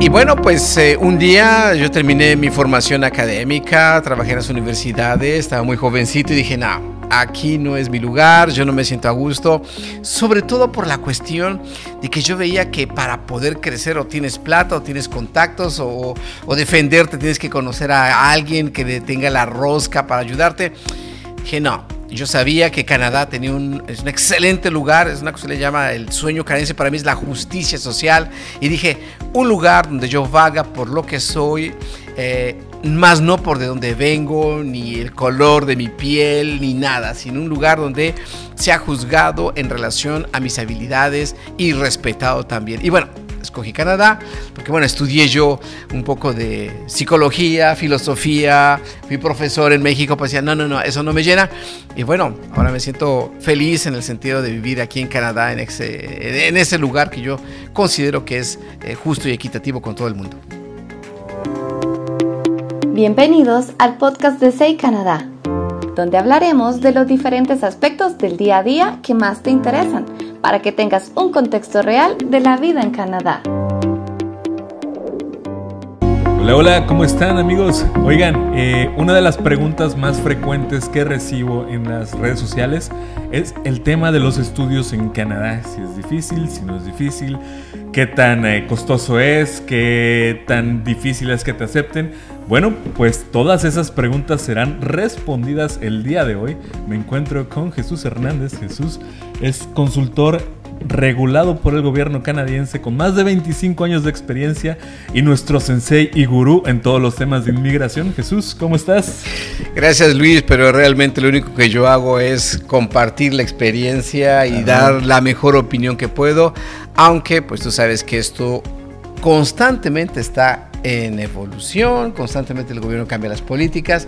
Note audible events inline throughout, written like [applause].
Y bueno, pues eh, un día yo terminé mi formación académica, trabajé en las universidades, estaba muy jovencito y dije, no, aquí no es mi lugar, yo no me siento a gusto, sobre todo por la cuestión de que yo veía que para poder crecer o tienes plata o tienes contactos o, o defenderte tienes que conocer a alguien que tenga la rosca para ayudarte. Dije, no, yo sabía que Canadá tenía un, es un excelente lugar, es una cosa que se le llama el sueño canadiense, para mí es la justicia social. Y dije, un lugar donde yo vaga por lo que soy, eh, más no por de dónde vengo, ni el color de mi piel, ni nada, sino un lugar donde sea juzgado en relación a mis habilidades y respetado también. Y bueno, escogí Canadá, porque bueno, estudié yo un poco de psicología, filosofía, fui profesor en México, pues decía, no, no, no, eso no me llena. Y bueno, ahora me siento feliz en el sentido de vivir aquí en Canadá, en ese, lugar que yo considero que es eh, justo y equitativo con todo el mundo. Bienvenidos al podcast de Sei Canadá, donde hablaremos de los diferentes aspectos del día a día que más te interesan para que tengas un contexto real de la vida en Canadá. Hola, hola, ¿cómo están amigos? Oigan, eh, una de las preguntas más frecuentes que recibo en las redes sociales es el tema de los estudios en Canadá. Si es difícil, si no es difícil, qué tan eh, costoso es, qué tan difícil es que te acepten. Bueno, pues todas esas preguntas serán respondidas el día de hoy. Me encuentro con Jesús Hernández. Jesús es consultor regulado por el gobierno canadiense con más de 25 años de experiencia y nuestro sensei y gurú en todos los temas de inmigración. Jesús, ¿cómo estás? Gracias Luis, pero realmente lo único que yo hago es compartir la experiencia y dar la mejor opinión que puedo, aunque pues tú sabes que esto constantemente está en evolución, constantemente el gobierno cambia las políticas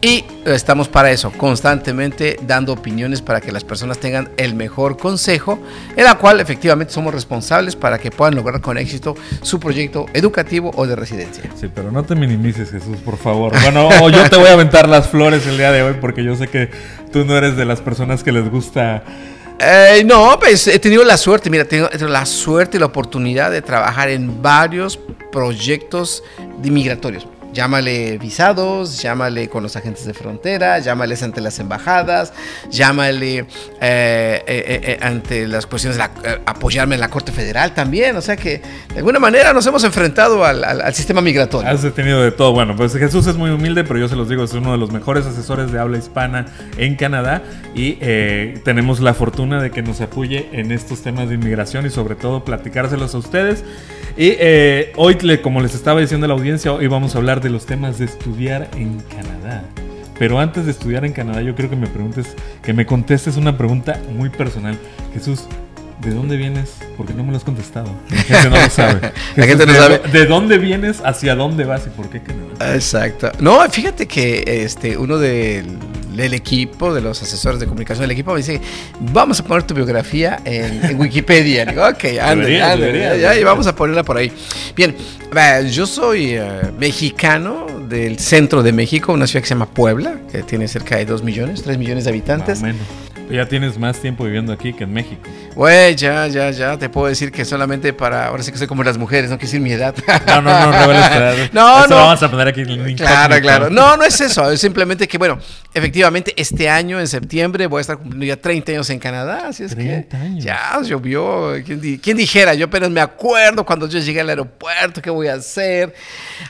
y estamos para eso, constantemente dando opiniones para que las personas tengan el mejor consejo, en la cual efectivamente somos responsables para que puedan lograr con éxito su proyecto educativo o de residencia. Sí, pero no te minimices Jesús, por favor. Bueno, yo te voy a aventar las flores el día de hoy porque yo sé que tú no eres de las personas que les gusta eh, no, pues he tenido la suerte, mira, he tenido la suerte y la oportunidad de trabajar en varios proyectos de migratorios. Llámale visados, llámale con los agentes de frontera, llámales ante las embajadas, llámale eh, eh, eh, ante las cuestiones de apoyarme en la Corte Federal también. O sea que de alguna manera nos hemos enfrentado al, al sistema migratorio. Has tenido de todo. Bueno, pues Jesús es muy humilde, pero yo se los digo, es uno de los mejores asesores de habla hispana en Canadá y tenemos la fortuna de que nos apoye en estos temas de inmigración y sobre todo platicárselos a ustedes. Y eh, hoy, como les estaba diciendo a la audiencia, hoy vamos a hablar de los temas de estudiar en Canadá. Pero antes de estudiar en Canadá, yo creo que me preguntes, que me contestes una pregunta muy personal. Jesús, ¿de dónde vienes? Porque no me lo has contestado. La gente no lo [laughs] sabe. de, dónde vienes? ¿Hacia dónde vas? ¿Y por qué Canadá? Exacto. No, fíjate que este, uno de del equipo, de los asesores de comunicación del equipo, me dice, vamos a poner tu biografía en, en Wikipedia. digo, ok, [laughs] ya, Ya, y vamos a ponerla por ahí. Bien, yo soy eh, mexicano del centro de México, una ciudad que se llama Puebla, que tiene cerca de 2 millones, 3 millones de habitantes. Más ah, ya tienes más tiempo viviendo aquí que en México. Güey, ya, ya, ya. Te puedo decir que solamente para. Ahora sí que soy como las mujeres, no quiero decir mi edad. No, no, no, No, [laughs] No, no. vamos a poner aquí en Claro, claro. No, no es eso. Es simplemente que, bueno, efectivamente, este año, en septiembre, voy a estar cumpliendo ya 30 años en Canadá. Así es 30 que. años. Ya, llovió. ¿Quién, ¿Quién, dijera? Yo apenas me acuerdo cuando yo llegué al aeropuerto, qué voy a hacer,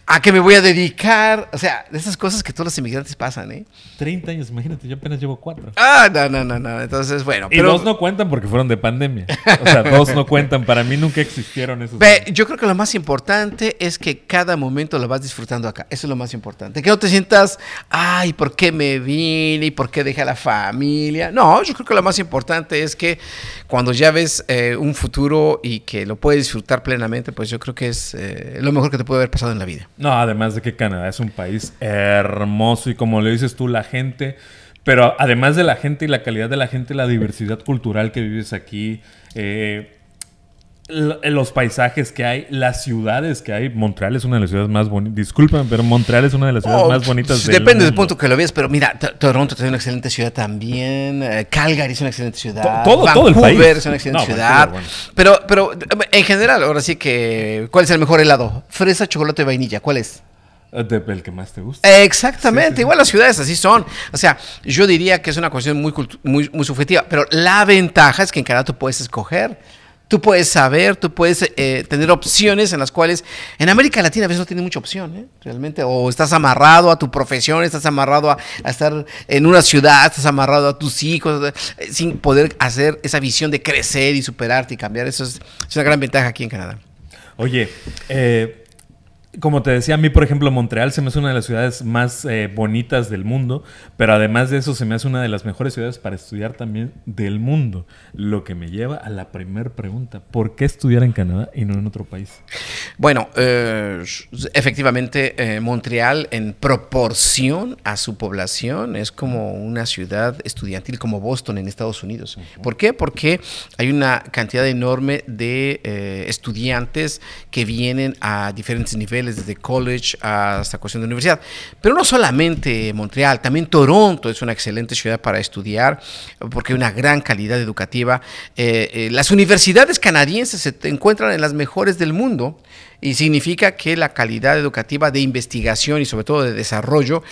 a qué me voy a dedicar. O sea, de esas cosas que todos los inmigrantes pasan, ¿eh? 30 años, imagínate, yo apenas llevo cuatro. Ah, no, no, no. Entonces, bueno. Y dos no cuentan porque fueron de pandemia. O sea, dos no cuentan. Para mí nunca existieron esos. yo creo que lo más importante es que cada momento lo vas disfrutando acá. Eso es lo más importante. Que no te sientas, ay, ¿por qué me vine? ¿Y por qué dejé a la familia? No, yo creo que lo más importante es que cuando ya ves eh, un futuro y que lo puedes disfrutar plenamente, pues yo creo que es eh, lo mejor que te puede haber pasado en la vida. No, además de que Canadá es un país hermoso y como le dices tú, la gente pero además de la gente y la calidad de la gente, la diversidad cultural que vives aquí, eh, eh los paisajes que hay, las ciudades que hay. Montreal es una de las ciudades más bonitas. Disculpen, pero Montreal es una de las ciudades oh, más bonitas del Depende del punto que lo veas, pero mira, Toronto es una excelente ciudad también. Eh, Calgary es una excelente ciudad. todo, el país. es una excelente ciudad. Pero, pero en general, ahora sí que. ¿Cuál es el mejor helado? Fresa, chocolate y vainilla. ¿Cuál es? el que más te gusta. Exactamente, igual las ciudades así son. O sea, yo diría que es una cuestión muy, muy, subjetiva, pero la ventaja es que en Canadá tú puedes escoger, tú puedes saber, tú puedes eh, tener opciones en las cuales en América Latina a veces no tienes mucha opción, ¿eh? realmente, o estás amarrado a tu profesión, estás amarrado a, estar en una ciudad, estás amarrado a tus hijos, eh, sin poder hacer esa visión de crecer y superarte y cambiar. Eso es una gran ventaja aquí en Canadá. Oye, eh como te decía, a mí, por ejemplo, Montreal se me hace una de las ciudades más eh, bonitas del mundo, pero además de eso se me hace una de las mejores ciudades para estudiar también del mundo. Lo que me lleva a la primer pregunta, ¿por qué estudiar en Canadá y no en otro país? Bueno, eh, efectivamente, eh, Montreal en proporción a su población es como una ciudad estudiantil como Boston en Estados Unidos. ¿Por qué? Porque hay una cantidad enorme de estudiantes que vienen a diferentes niveles desde college hasta cuestión de universidad. Pero no solamente Montreal, también Toronto es una excelente ciudad para estudiar porque hay una gran calidad educativa. Eh, eh, las universidades canadienses se encuentran en las mejores del mundo y significa que la calidad educativa de investigación y sobre todo de desarrollo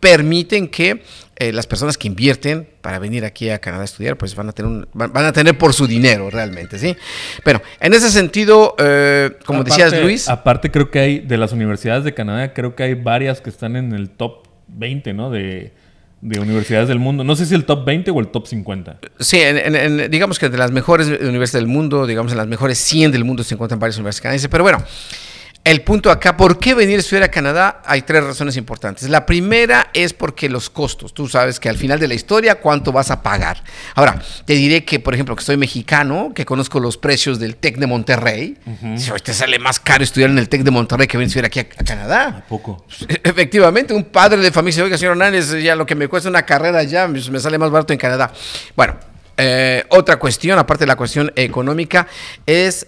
permiten que eh, las personas que invierten para venir aquí a Canadá a estudiar, pues van a tener, van, a tener por su dinero realmente, ¿sí? Pero en ese sentido, eh, como decías Luis... Aparte creo que hay, de las universidades de Canadá, creo que hay varias que están en el top 20, ¿no? De, universidades del mundo. No sé si el top 20 o el top 50. Sí, digamos que de las mejores universidades del mundo, digamos en las mejores 100 del mundo se encuentran varias universidades canadienses. Pero bueno, el punto acá, ¿por qué venir a estudiar a Canadá? Hay tres razones importantes. La primera es porque los costos. Tú sabes que al final de la historia, ¿cuánto vas a pagar? Ahora, te diré que, por ejemplo, que soy mexicano, que conozco los precios del TEC de Monterrey. te sale más caro estudiar en el TEC de Monterrey que venir a estudiar aquí a, Canadá. ¿A poco? Pues, e-, efectivamente, un padre de familia dice, oiga, señor Hernández, ya lo que me cuesta una carrera ya pues, me sale más barato en Canadá. Bueno, eh, otra cuestión, aparte de la cuestión económica, es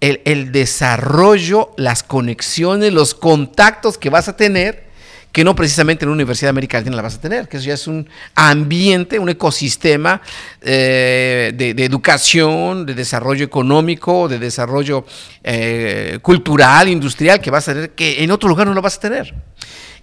el, desarrollo, las conexiones, los contactos que vas a tener, que no precisamente en la universidad de América Latina la vas a tener, que eso ya es un ambiente, un ecosistema eh, de, educación, de desarrollo económico, de desarrollo eh, cultural, industrial, que vas a tener, que en otro lugar no lo vas a tener.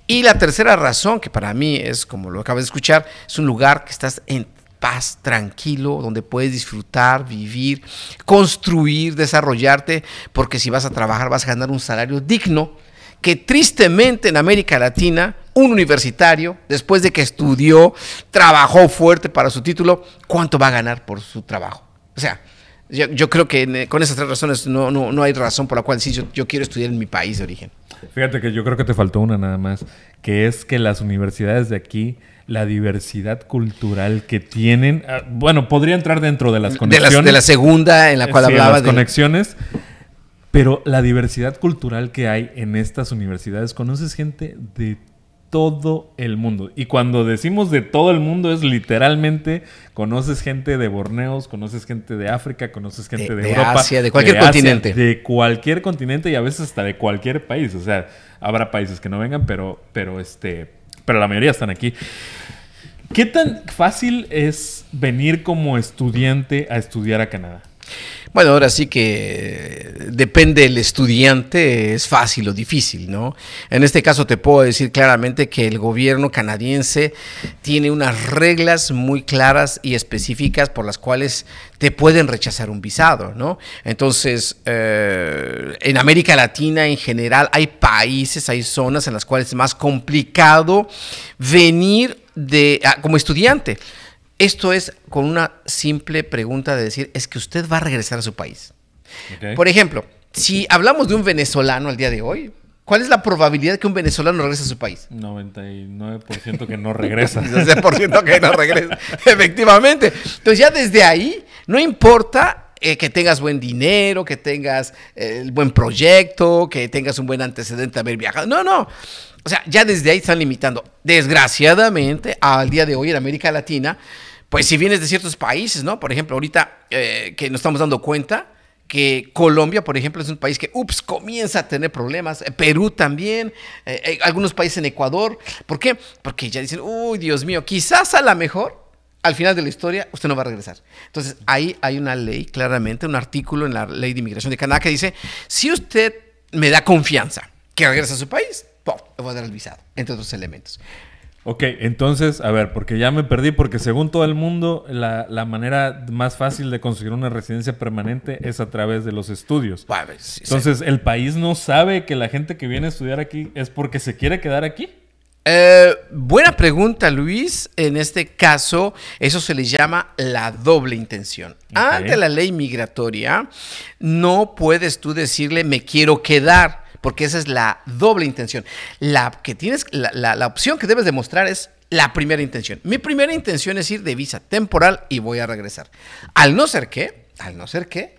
Y la tercera razón, que para mí es, como lo acabas de escuchar, es un lugar que estás en, paz, tranquilo, donde puedes disfrutar, vivir, construir, desarrollarte, porque si vas a trabajar vas a ganar un salario digno, que tristemente en América Latina, un universitario, después de que estudió, trabajó fuerte para su título, ¿cuánto va a ganar por su trabajo? O sea, yo, creo que con esas tres razones no, hay razón por la cual decir yo quiero estudiar en mi país de origen. Fíjate que yo creo que te faltó una nada más, que es que las universidades de aquí, la diversidad cultural que tienen, ah, bueno, podría entrar dentro de las conexiones. De, la segunda en la cual hablabas conexiones. Pero la diversidad cultural que hay en estas universidades, conoces gente de todo el mundo. Y cuando decimos de todo el mundo es literalmente conoces gente de Borneos, conoces gente de África, conoces gente de, Europa, de cualquier continente, de cualquier continente y a veces hasta de cualquier país. O sea, habrá países que no vengan, pero, pero este, pero la mayoría están aquí. ¿Qué tan fácil es venir como estudiante a estudiar a Canadá? Bueno, ahora sí que depende del estudiante, es fácil o difícil, ¿no? En este caso te puedo decir claramente que el gobierno canadiense tiene unas reglas muy claras y específicas por las cuales te pueden rechazar un visado, ¿no? Entonces, eh, en América Latina en general hay países, hay zonas en las cuales es más complicado venir de, ah, como estudiante. Esto es con una simple pregunta de decir, es que usted va a regresar a su país. Por ejemplo, si hablamos de un venezolano al día de hoy, ¿cuál es la probabilidad que un venezolano regrese a su país? 99% que no regresa. 99% [laughs] que no regresa, [laughs] efectivamente. Entonces ya desde ahí, no importa eh, que tengas buen dinero, que tengas eh, el buen proyecto, que tengas un buen antecedente de haber viajado. No, no. O sea, ya desde ahí están limitando. Desgraciadamente, al día de hoy en América Latina, pues si vienes de ciertos países, ¿no? Por ejemplo, ahorita eh, que nos estamos dando cuenta que Colombia, por ejemplo, es un país que, ups, comienza a tener problemas, eh, Perú también, eh, algunos países en Ecuador, ¿por qué? Porque ya dicen, uy, Dios mío, quizás a la mejor, al final de la historia, usted no va a regresar. Entonces, ahí hay una ley, claramente, un artículo en la ley de inmigración de Canadá que dice, si usted me da confianza que regresa a su país, le voy a dar el visado, entre otros elementos. Ok, entonces, a ver, porque ya me perdí, porque según todo el mundo, la, manera más fácil de conseguir una residencia permanente es a través de los estudios. entonces, ¿el país no sabe que la gente que viene a estudiar aquí es porque se quiere quedar aquí? Eh, buena pregunta, Luis. En este caso, eso se le llama la doble intención. Ante la ley migratoria, no puedes tú decirle me quiero quedar porque esa es la doble intención. La que tienes, la, opción que debes demostrar es la primera intención. Mi primera intención es ir de visa temporal y voy a regresar. Al no ser que, al no ser que,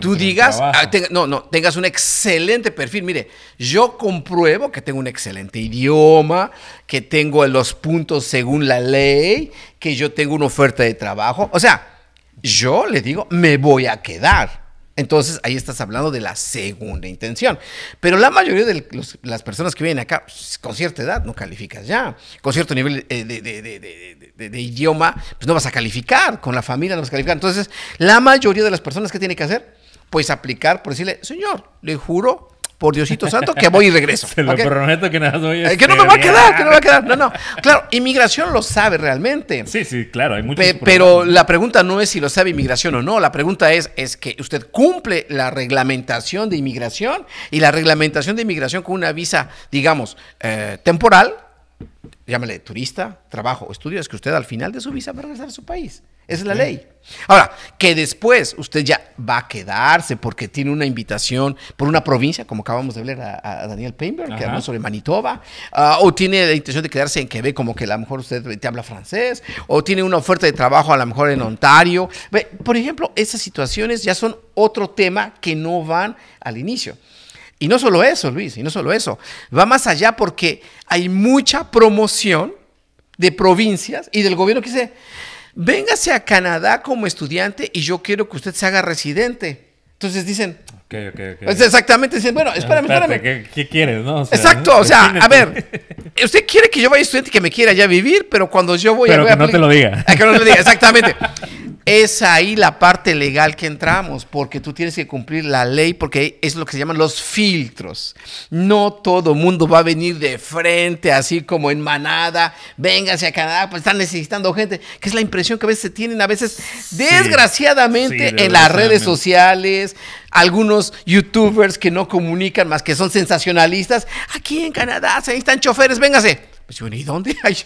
tú digas, ah, no, no, tengas un excelente perfil. Mire, yo compruebo que tengo un excelente idioma, que tengo los puntos según la ley, que yo tengo una oferta de trabajo. O sea, yo le digo, me voy a quedar. Entonces ahí estás hablando de la segunda intención. Pero la mayoría de las personas que vienen acá, pues, con cierta edad, no calificas ya. Con cierto nivel eh, de, de, idioma, pues no vas a calificar. Con la familia no vas a calificar. Entonces, la mayoría de las personas, que tiene que hacer? Pues aplicar por decirle, señor, le juro por Diosito Santo, que voy y regreso. [laughs] Se lo prometo que eh, Que no me va a quedar, que no me a quedar. No, no. [laughs] Claro, inmigración lo sabe realmente. Sí, sí, claro, hay Pero la pregunta no es si lo sabe inmigración o no. La pregunta es, es que usted cumple la reglamentación de inmigración y la reglamentación de inmigración con una visa, digamos, eh, temporal, llámale turista, trabajo, estudio, es que usted al final de su visa va a regresar a su país. Esa es la ley. Ahora, que después usted ya va a quedarse porque tiene una invitación por una provincia, como acabamos de ver a, Daniel Painberg, que habló sobre Manitoba, ah, o tiene la intención de quedarse en Quebec, como que a lo mejor usted te habla francés, o tiene una oferta de trabajo a lo mejor en Ontario. Por ejemplo, esas situaciones ya son otro tema que no van al inicio. Y no solo eso, Luis, y no solo eso, va más allá porque hay mucha promoción de provincias y del gobierno que dice véngase a Canadá como estudiante y yo quiero que usted se haga residente. Entonces dicen, Okay, okay, okay. exactamente, dicen, bueno, espérame, espérame. ¿Qué, quieres, Exacto, o sea, a ver, usted quiere que yo vaya estudiante y que me quiera ya vivir, pero cuando yo voy a... Pero que no te lo diga. Ah, que no te lo diga, exactamente. [laughs] Es ahí la parte legal que entramos, porque tú tienes que cumplir la ley, porque es lo que se llaman los filtros. No todo mundo va a venir de frente, así como en manada, véngase a Canadá, pues están necesitando gente, que es la impresión que a veces se tienen, a veces, desgraciadamente, en las redes sociales, algunos youtubers que no comunican más que son sensacionalistas. Aquí en Canadá, ahí están choferes, véngase pues bueno, ¿y dónde [laughs] hay,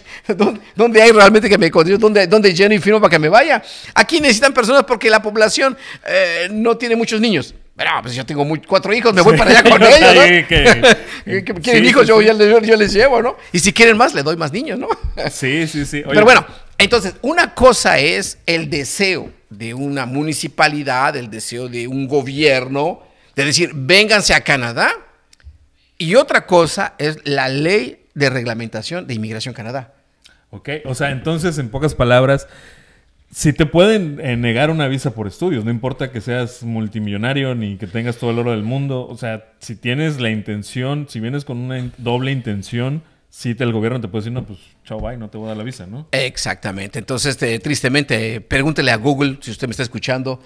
dónde, hay realmente que me ¿Dónde, ¿Dónde lleno y firmo para que me vaya? Aquí necesitan personas porque la población eh, no tiene muchos niños. Pero, pues yo tengo cuatro hijos, me voy para allá con ellos, quieren hijos, yo, les, llevo, ¿no? Y si quieren más, le doy más niños, ¿no? [laughs] sí, sí, sí. Pero bueno, entonces, una cosa es el deseo de una municipalidad, el deseo de un gobierno, de decir, vénganse a Canadá. Y otra cosa es la ley de reglamentación de Inmigración Canadá. Ok, o sea, entonces, en pocas palabras, si te pueden eh, negar una visa por estudios, no importa que seas multimillonario ni que tengas todo el oro del mundo, o sea, si tienes la intención, si vienes con una doble intención, si el gobierno te puede decir, no, pues chao, bye, no te voy a dar la visa, ¿no? Exactamente. Entonces, este, tristemente, pregúntele a Google, si usted me está escuchando.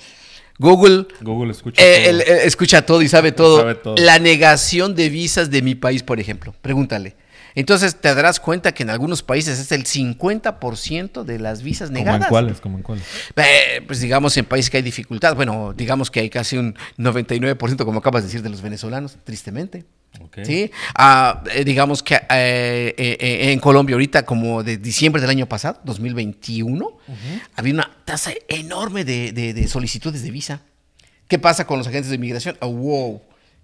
Google, Google escucha, eh, todo. Eh, escucha todo y sabe todo. La negación de visas de mi país, por ejemplo. Pregúntale. Entonces te darás cuenta que en algunos países es el 50% de las visas negadas. ¿Cómo en cuáles? en eh, cuáles? pues digamos en países que hay dificultad. Bueno, digamos que hay casi un 99%, como acabas de decir, de los venezolanos, tristemente. ¿Sí? Ah, eh, digamos que eh, en Colombia ahorita, como de diciembre del año pasado, 2021, había una tasa enorme de, solicitudes de visa. ¿Qué pasa con los agentes de inmigración? Oh, wow,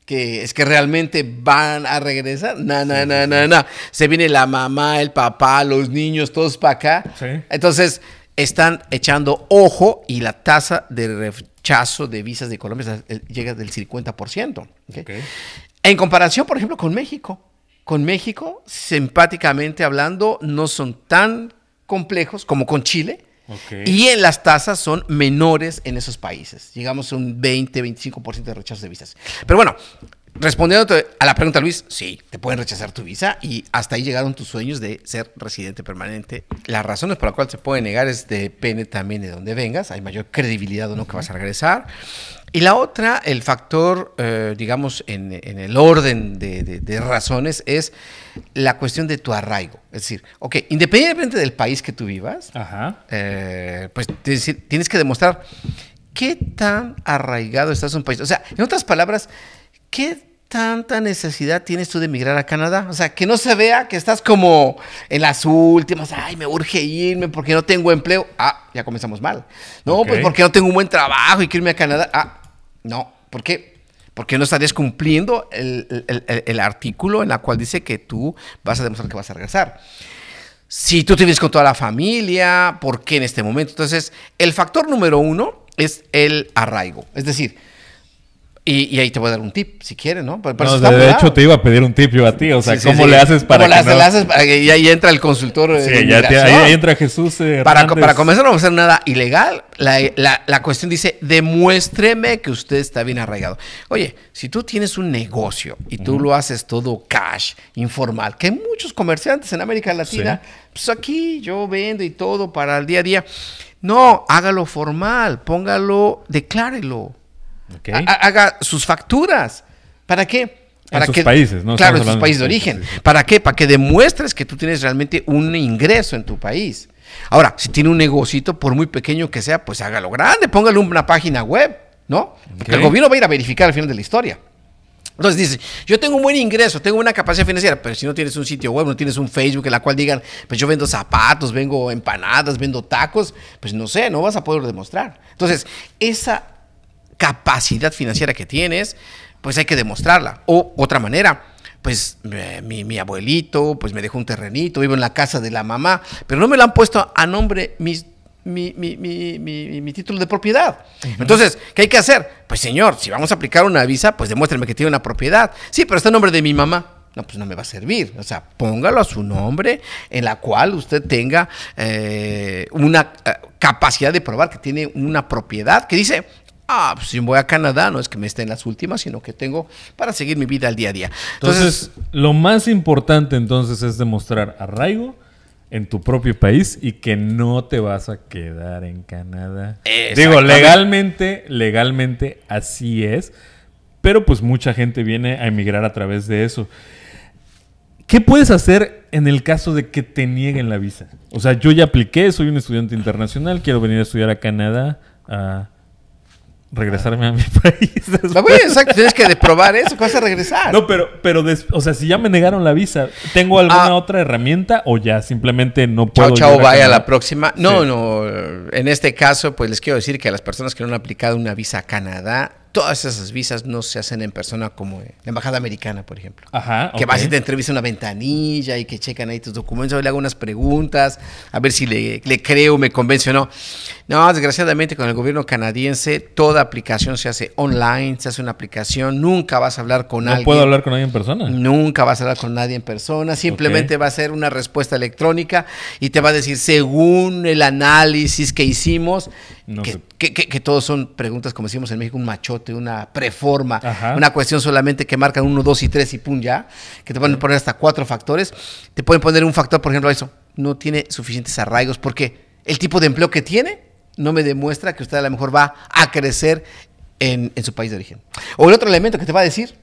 que es que realmente van a regresar. Na, na, no, na, na, Se viene la mamá, el papá, los niños, todos para acá. Entonces, están echando ojo y la tasa de rechazo de visas de Colombia llega del 50%. En comparación, por ejemplo, con México. Con México, simpáticamente hablando, no son tan complejos como con Chile y en las tasas son menores en esos países. Llegamos a un 20-25% de rechazo de visas. Pero bueno, respondiendo a la pregunta, Luis, sí, te pueden rechazar tu visa y hasta ahí llegaron tus sueños de ser residente permanente. Las razones por las cuales se puede negar es depende también de dónde vengas. Hay mayor credibilidad o no que vas a regresar. Y la otra, el factor, eh, digamos, en, el orden de, razones es la cuestión de tu arraigo. Es decir, ok, independientemente del país que tú vivas, eh, pues tienes que demostrar qué tan arraigado estás en un país. O sea, en otras palabras, qué tanta necesidad tienes tú de emigrar a Canadá? O sea, que no se vea que estás como en las últimas, ay, me urge irme porque no tengo empleo. Ah, ya comenzamos mal. No, pues porque no tengo un buen trabajo y quiero irme a Canadá. Ah, no, ¿por qué? Porque no estarías cumpliendo el, artículo en la cual dice que tú vas a demostrar que vas a regresar. Si tú te vienes con toda la familia, ¿por qué en este momento? Entonces, el factor número uno es el arraigo. Es decir, y, ahí te voy a dar un tip, si quieres, ¿no? de, hecho, te iba a pedir un tip yo a ti. O sea, ¿cómo le haces para y que ahí entra el consultor? Sí, ahí entra Jesús eh, para, para comenzar no vamos a hacer nada ilegal. La, cuestión dice, demuéstreme que usted está bien arraigado. Oye, si tú tienes un negocio y tú lo haces todo cash, informal, que hay muchos comerciantes en América Latina, pues aquí yo vendo y todo para el día a día. No, hágalo formal, póngalo, declárelo Haga sus facturas. ¿Para qué? Para en sus países, ¿no? Claro, en sus países de origen. ¿Para qué? Para que demuestres que tú tienes realmente un ingreso en tu país. Ahora, si tiene un negocito, por muy pequeño que sea, pues hágalo grande, póngale una página web, ¿no? Porque el gobierno va a ir a verificar al final de la historia. Entonces dice, yo tengo un buen ingreso, tengo una capacidad financiera, pero si no tienes un sitio web, no tienes un Facebook en la cual digan, pues yo vendo zapatos, vengo empanadas, vendo tacos, pues no sé, no vas a poder demostrar. Entonces, esa capacidad financiera que tienes, pues hay que demostrarla. O otra manera, pues eh, mi, abuelito, pues me dejó un terrenito, vivo en la casa de la mamá, pero no me lo han puesto a nombre mi, título de propiedad. Entonces, ¿qué hay que hacer? Pues señor, si vamos a aplicar una visa, pues demuéstrame que tiene una propiedad. Sí, pero está a nombre de mi mamá. No, pues no me va a servir. O sea, póngalo a su nombre en la cual usted tenga eh, una eh, capacidad de probar que tiene una propiedad que dice, ah, pues si voy a Canadá, no es que me esté en las últimas, sino que tengo para seguir mi vida al día a día. Entonces, entonces, lo más importante entonces es demostrar arraigo en tu propio país y que no te vas a quedar en Canadá. Digo, legalmente, legalmente así es, pero pues mucha gente viene a emigrar a través de eso. ¿Qué puedes hacer en el caso de que te nieguen la visa? O sea, yo ya apliqué, soy un estudiante internacional, quiero venir a estudiar a Canadá, a regresarme a mi [laughs] país. Ah, exacto, tienes que probar eso, vas a regresar. No, pero, pero o sea, si ya me negaron la visa, ¿tengo ah. alguna otra herramienta o ya simplemente no puedo? Chao, chao, vaya a la próxima. No, no, en este caso, pues les quiero decir que a las personas que no han aplicado una visa a Canadá, todas esas visas no se hacen en persona como la embajada americana, por ejemplo. Ajá, que va vas y te entrevista una ventanilla y que checan ahí tus documentos, le hago unas preguntas, a ver si le, le creo, me convence o no. No, desgraciadamente con el gobierno canadiense toda aplicación se hace online, se hace una aplicación, nunca vas a hablar con no alguien. No puedo hablar con nadie en persona. Nunca vas a hablar con nadie en persona, simplemente va a ser una respuesta electrónica y te va a decir, según el análisis que hicimos, que, todos son preguntas, como decimos en México, un machote, una preforma, una cuestión solamente que marcan uno, dos y tres y pum, ya. Que te pueden poner hasta cuatro factores. Te pueden poner un factor, por ejemplo, eso. No tiene suficientes arraigos porque el tipo de empleo que tiene no me demuestra que usted a lo mejor va a crecer en, su país de origen. O el otro elemento que te va a decir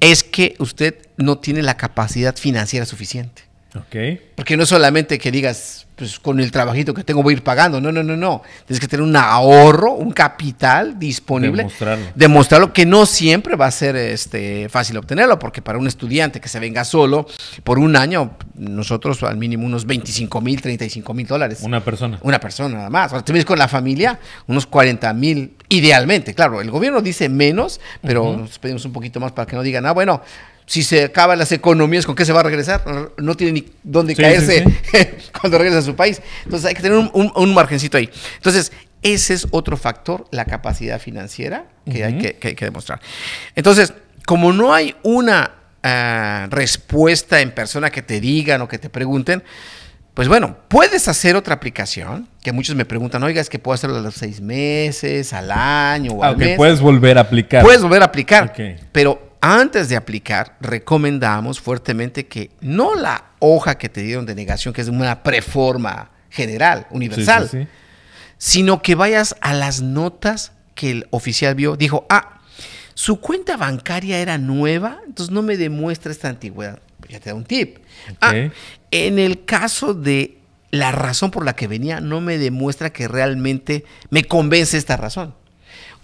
es que usted no tiene la capacidad financiera suficiente. Ok. Porque no es solamente que digas, pues con el trabajito que tengo voy a ir pagando. No, no, no, no. Tienes que tener un ahorro, un capital disponible. Demostrarlo. Demostrarlo que no siempre va a ser este, fácil obtenerlo, porque para un estudiante que se venga solo por un año, nosotros al mínimo unos 25 mil, 35 mil dólares. Una persona. Una persona nada más. Ahora, con la familia, unos 40 mil, idealmente. Claro, el gobierno dice menos, pero nos pedimos un poquito más para que no digan, ah, bueno, si se acaban las economías, ¿con qué se va a regresar? No tiene ni dónde caerse [laughs] cuando regresa a su país. Entonces hay que tener un, margencito ahí. Entonces, ese es otro factor, la capacidad financiera que hay que, demostrar. Entonces, como no hay una ah, respuesta en persona que te digan o que te pregunten, pues bueno, puedes hacer otra aplicación, que muchos me preguntan, oiga, es que puedo hacerlo a los seis meses, al año o al ah, mes. puedes volver a aplicar. Puedes volver a aplicar, pero antes de aplicar, recomendamos fuertemente que no la hoja que te dieron de negación, que es una preforma general, universal, sino que vayas a las notas que el oficial vio. Dijo, ah, su cuenta bancaria era nueva, entonces no me demuestra esta antigüedad. Ya te da un tip. Ah, en el caso de la razón por la que venía, no me demuestra que realmente me convence esta razón.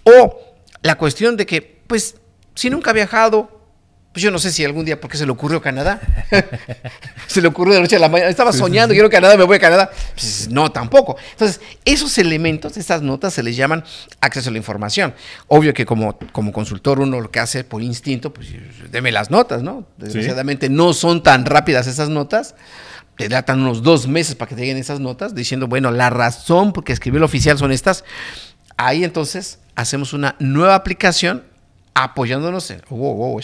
O la cuestión de que, pues, si nunca ha viajado, pues yo no sé si algún día, porque se le ocurrió Canadá. [laughs] se le ocurrió de noche a la mañana. Estaba soñando, quiero Canadá, me voy a Canadá. Pues no, tampoco. Entonces, esos elementos, esas notas, se les llaman acceso a la información. Obvio que como, como consultor uno lo que hace por instinto, pues deme las notas, ¿no? Desgraciadamente no son tan rápidas esas notas. Te datan unos dos meses para que te lleguen esas notas, diciendo, bueno, la razón porque escribió el oficial son estas. Ahí entonces hacemos una nueva aplicación apoyándonos en, oh, oh, oh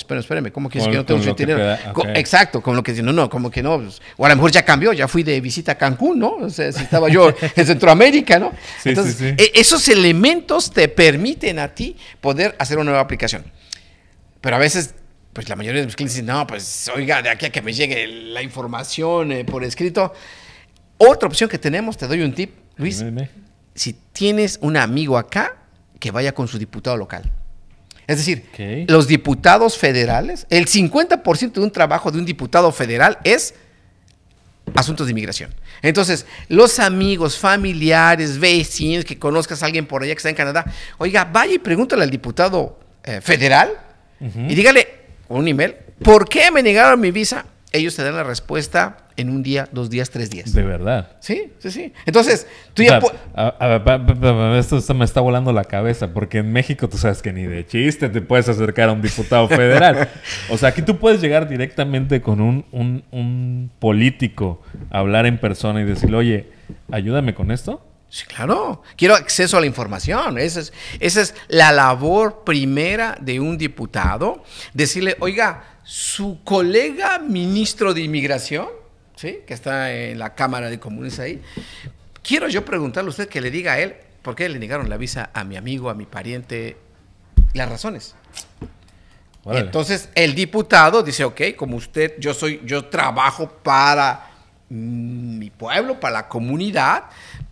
¿cómo que que no tengo su dinero, exacto, como lo que no, no, como que no, pues, o a lo mejor ya cambió, ya fui de visita a Cancún, ¿no? O sea, si estaba yo [laughs] en Centroamérica, ¿no? Entonces, e, esos elementos te permiten a ti poder hacer una nueva aplicación. Pero a veces pues la mayoría de mis clientes dicen, no, pues oiga, de aquí a que me llegue la información eh, por escrito. Otra opción que tenemos, te doy un tip, Luis. Si tienes un amigo acá, que vaya con su diputado local. Es decir, los diputados federales, el 50% de un trabajo de un diputado federal es asuntos de inmigración. Entonces, los amigos, familiares, vecinos, que conozcas a alguien por allá que está en Canadá, oiga, vaya y pregúntale al diputado eh, federal y dígale un email, ¿por qué me negaron mi visa? Ellos te dan la respuesta en un día, dos días, tres días. De verdad. Sí, sí, sí. Entonces, tú ya. esto me está volando la cabeza, porque en México tú sabes que ni de chiste te puedes acercar a un diputado federal. o sea, aquí tú puedes llegar directamente con un, político, hablar en persona y decirle, oye, ayúdame con esto. Sí, claro. Quiero acceso a la información. esa es la labor primera de un diputado. Decirle, oiga, su colega ministro de Inmigración que está en la Cámara de Comunes ahí. Quiero yo preguntarle a usted que le diga a él por qué le negaron la visa a mi amigo, a mi pariente, las razones. Entonces el diputado dice, ok, como usted, yo soy, yo trabajo para mm, mi pueblo, para la comunidad,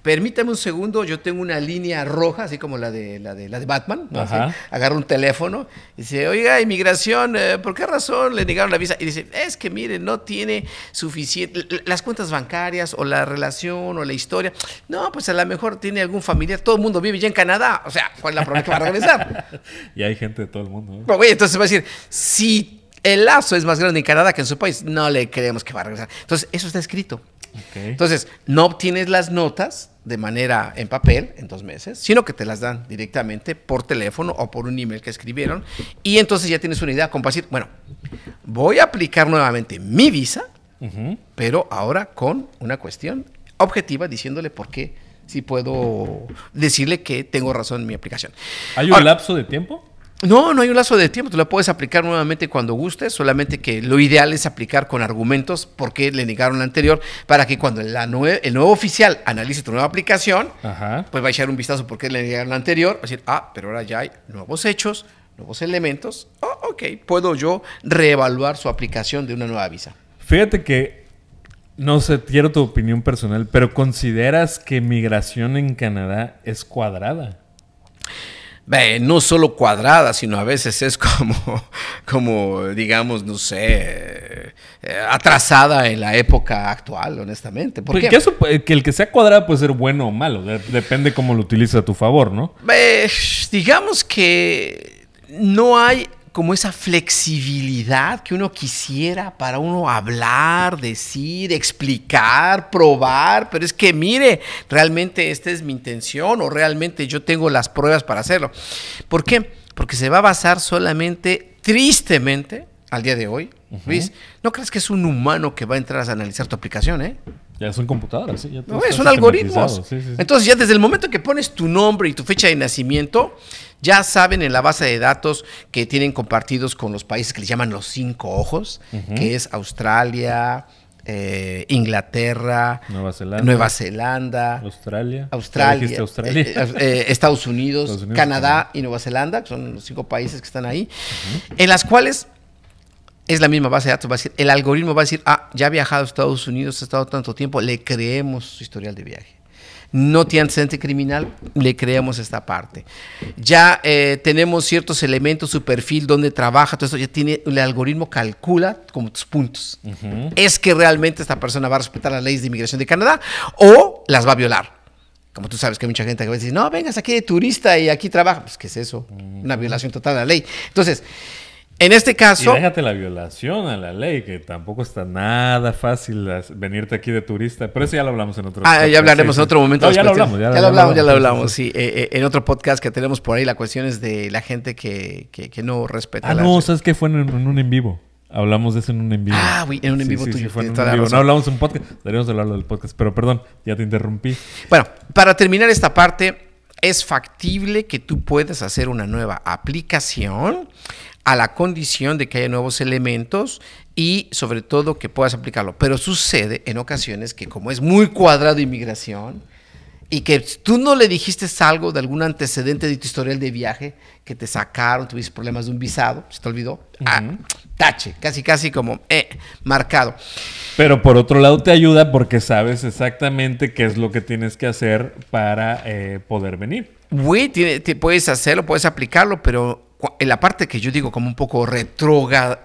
Permítame un segundo, yo tengo una línea roja, así como la de la de, la de Batman. ¿no? Agarra un teléfono y dice, oiga, inmigración, eh, ¿por qué razón le negaron la visa? Y dice, es que mire, no tiene suficiente, las cuentas bancarias o la relación o la historia. No, pues a lo mejor tiene algún familiar, todo el mundo vive ya en Canadá, o sea, ¿cuál es la promesa que regresar? [laughs] y hay gente de todo el mundo. entonces va a decir, si el lazo es más grande en Canadá que en su país, no le creemos que va a regresar. Entonces, eso está escrito. Entonces, no obtienes las notas de manera en papel en dos meses, sino que te las dan directamente por teléfono o por un email que escribieron. Y entonces ya tienes una idea con bueno, voy a aplicar nuevamente mi visa, pero ahora con una cuestión objetiva diciéndole por qué si puedo decirle que tengo razón en mi aplicación. ¿Hay un lapso de tiempo? No, no hay un lazo de tiempo, tú la puedes aplicar nuevamente cuando gustes, solamente que lo ideal es aplicar con argumentos por qué le negaron la anterior, para que cuando el nuevo oficial analice tu nueva aplicación, pues va a echar un vistazo por qué le negaron la anterior, va a decir, ah, pero ahora ya hay nuevos hechos, nuevos elementos, oh, ok, puedo yo reevaluar su aplicación de una nueva visa. Fíjate que, no sé, quiero tu opinión personal, pero ¿consideras que migración en Canadá es cuadrada? no solo cuadrada, sino a veces es como, [laughs] como digamos, no sé, eh, atrasada en la época actual, honestamente. Porque pues pues, que el que sea cuadrada puede ser bueno o malo, depende cómo lo utiliza a tu favor, ¿no? digamos que no hay como esa flexibilidad que uno quisiera para uno hablar, decir, explicar, probar, pero es que mire, realmente esta es mi intención o realmente yo tengo las pruebas para hacerlo. ¿Por qué? Porque se va a basar solamente, tristemente, al día de hoy, Luis, ¿no crees que es un humano que va a entrar a analizar tu aplicación, eh? Ya son computadoras, ¿sí? ya no, son algoritmos. Entonces, ya desde el momento que pones tu nombre y tu fecha de nacimiento, ya saben en la base de datos que tienen compartidos con los países que les llaman los cinco ojos, que es Australia, eh, Inglaterra, Nueva Zelanda, Australia, Australia, eh, eh, Estados, Unidos, Canadá y Nueva Zelanda, que son los cinco países que están ahí, en las cuales es la misma base de datos, va a decir, el algoritmo va a decir, ah, ya ha viajado a Estados Unidos, ha estado tanto tiempo, le creemos su historial de viaje no tiene antecedente criminal, le creamos esta parte. Ya eh, tenemos ciertos elementos, su perfil, dónde trabaja, todo eso, ya tiene, el algoritmo calcula como tus puntos. Es que realmente esta persona va a respetar las leyes de inmigración de Canadá o las va a violar. Como tú sabes que hay mucha gente que a veces no, vengas aquí de turista y aquí trabaja. Pues, ¿qué es eso? Una violación total de la ley. Entonces, en este caso. Y déjate la violación a la ley, que tampoco está nada fácil venirte aquí de turista. Pero eso ya lo hablamos en otro Ah, ya hablaremos en otro momento. No, ya, lo hablamos, ya, lo hablamos, ya, lo hablamos, Sí, eh, eh, en otro podcast que tenemos por ahí, la cuestión es de la gente que, que, que no respeta. Ah, no, ¿sabes qué? Fue en, un en vivo. Hablamos de eso en un en vivo. Ah, güey, en un en vivo sí, tuyo. Sí, en en vivo. No hablamos en un podcast. Deberíamos hablarlo del podcast. Pero perdón, ya te interrumpí. Bueno, para terminar esta parte, es factible que tú puedas hacer una nueva aplicación a la condición de que haya nuevos elementos y sobre todo que puedas aplicarlo. Pero sucede en ocasiones que como es muy cuadrado inmigración y que tú no le dijiste algo de algún antecedente de tu historial de viaje, que te sacaron, tuviste problemas de un visado, se te olvidó, ah, tache, casi casi como eh, marcado. Pero por otro lado te ayuda porque sabes exactamente qué es lo que tienes que hacer para eh, poder venir. Güey, puedes hacerlo, puedes aplicarlo, pero en la parte que yo digo como un poco retrógrada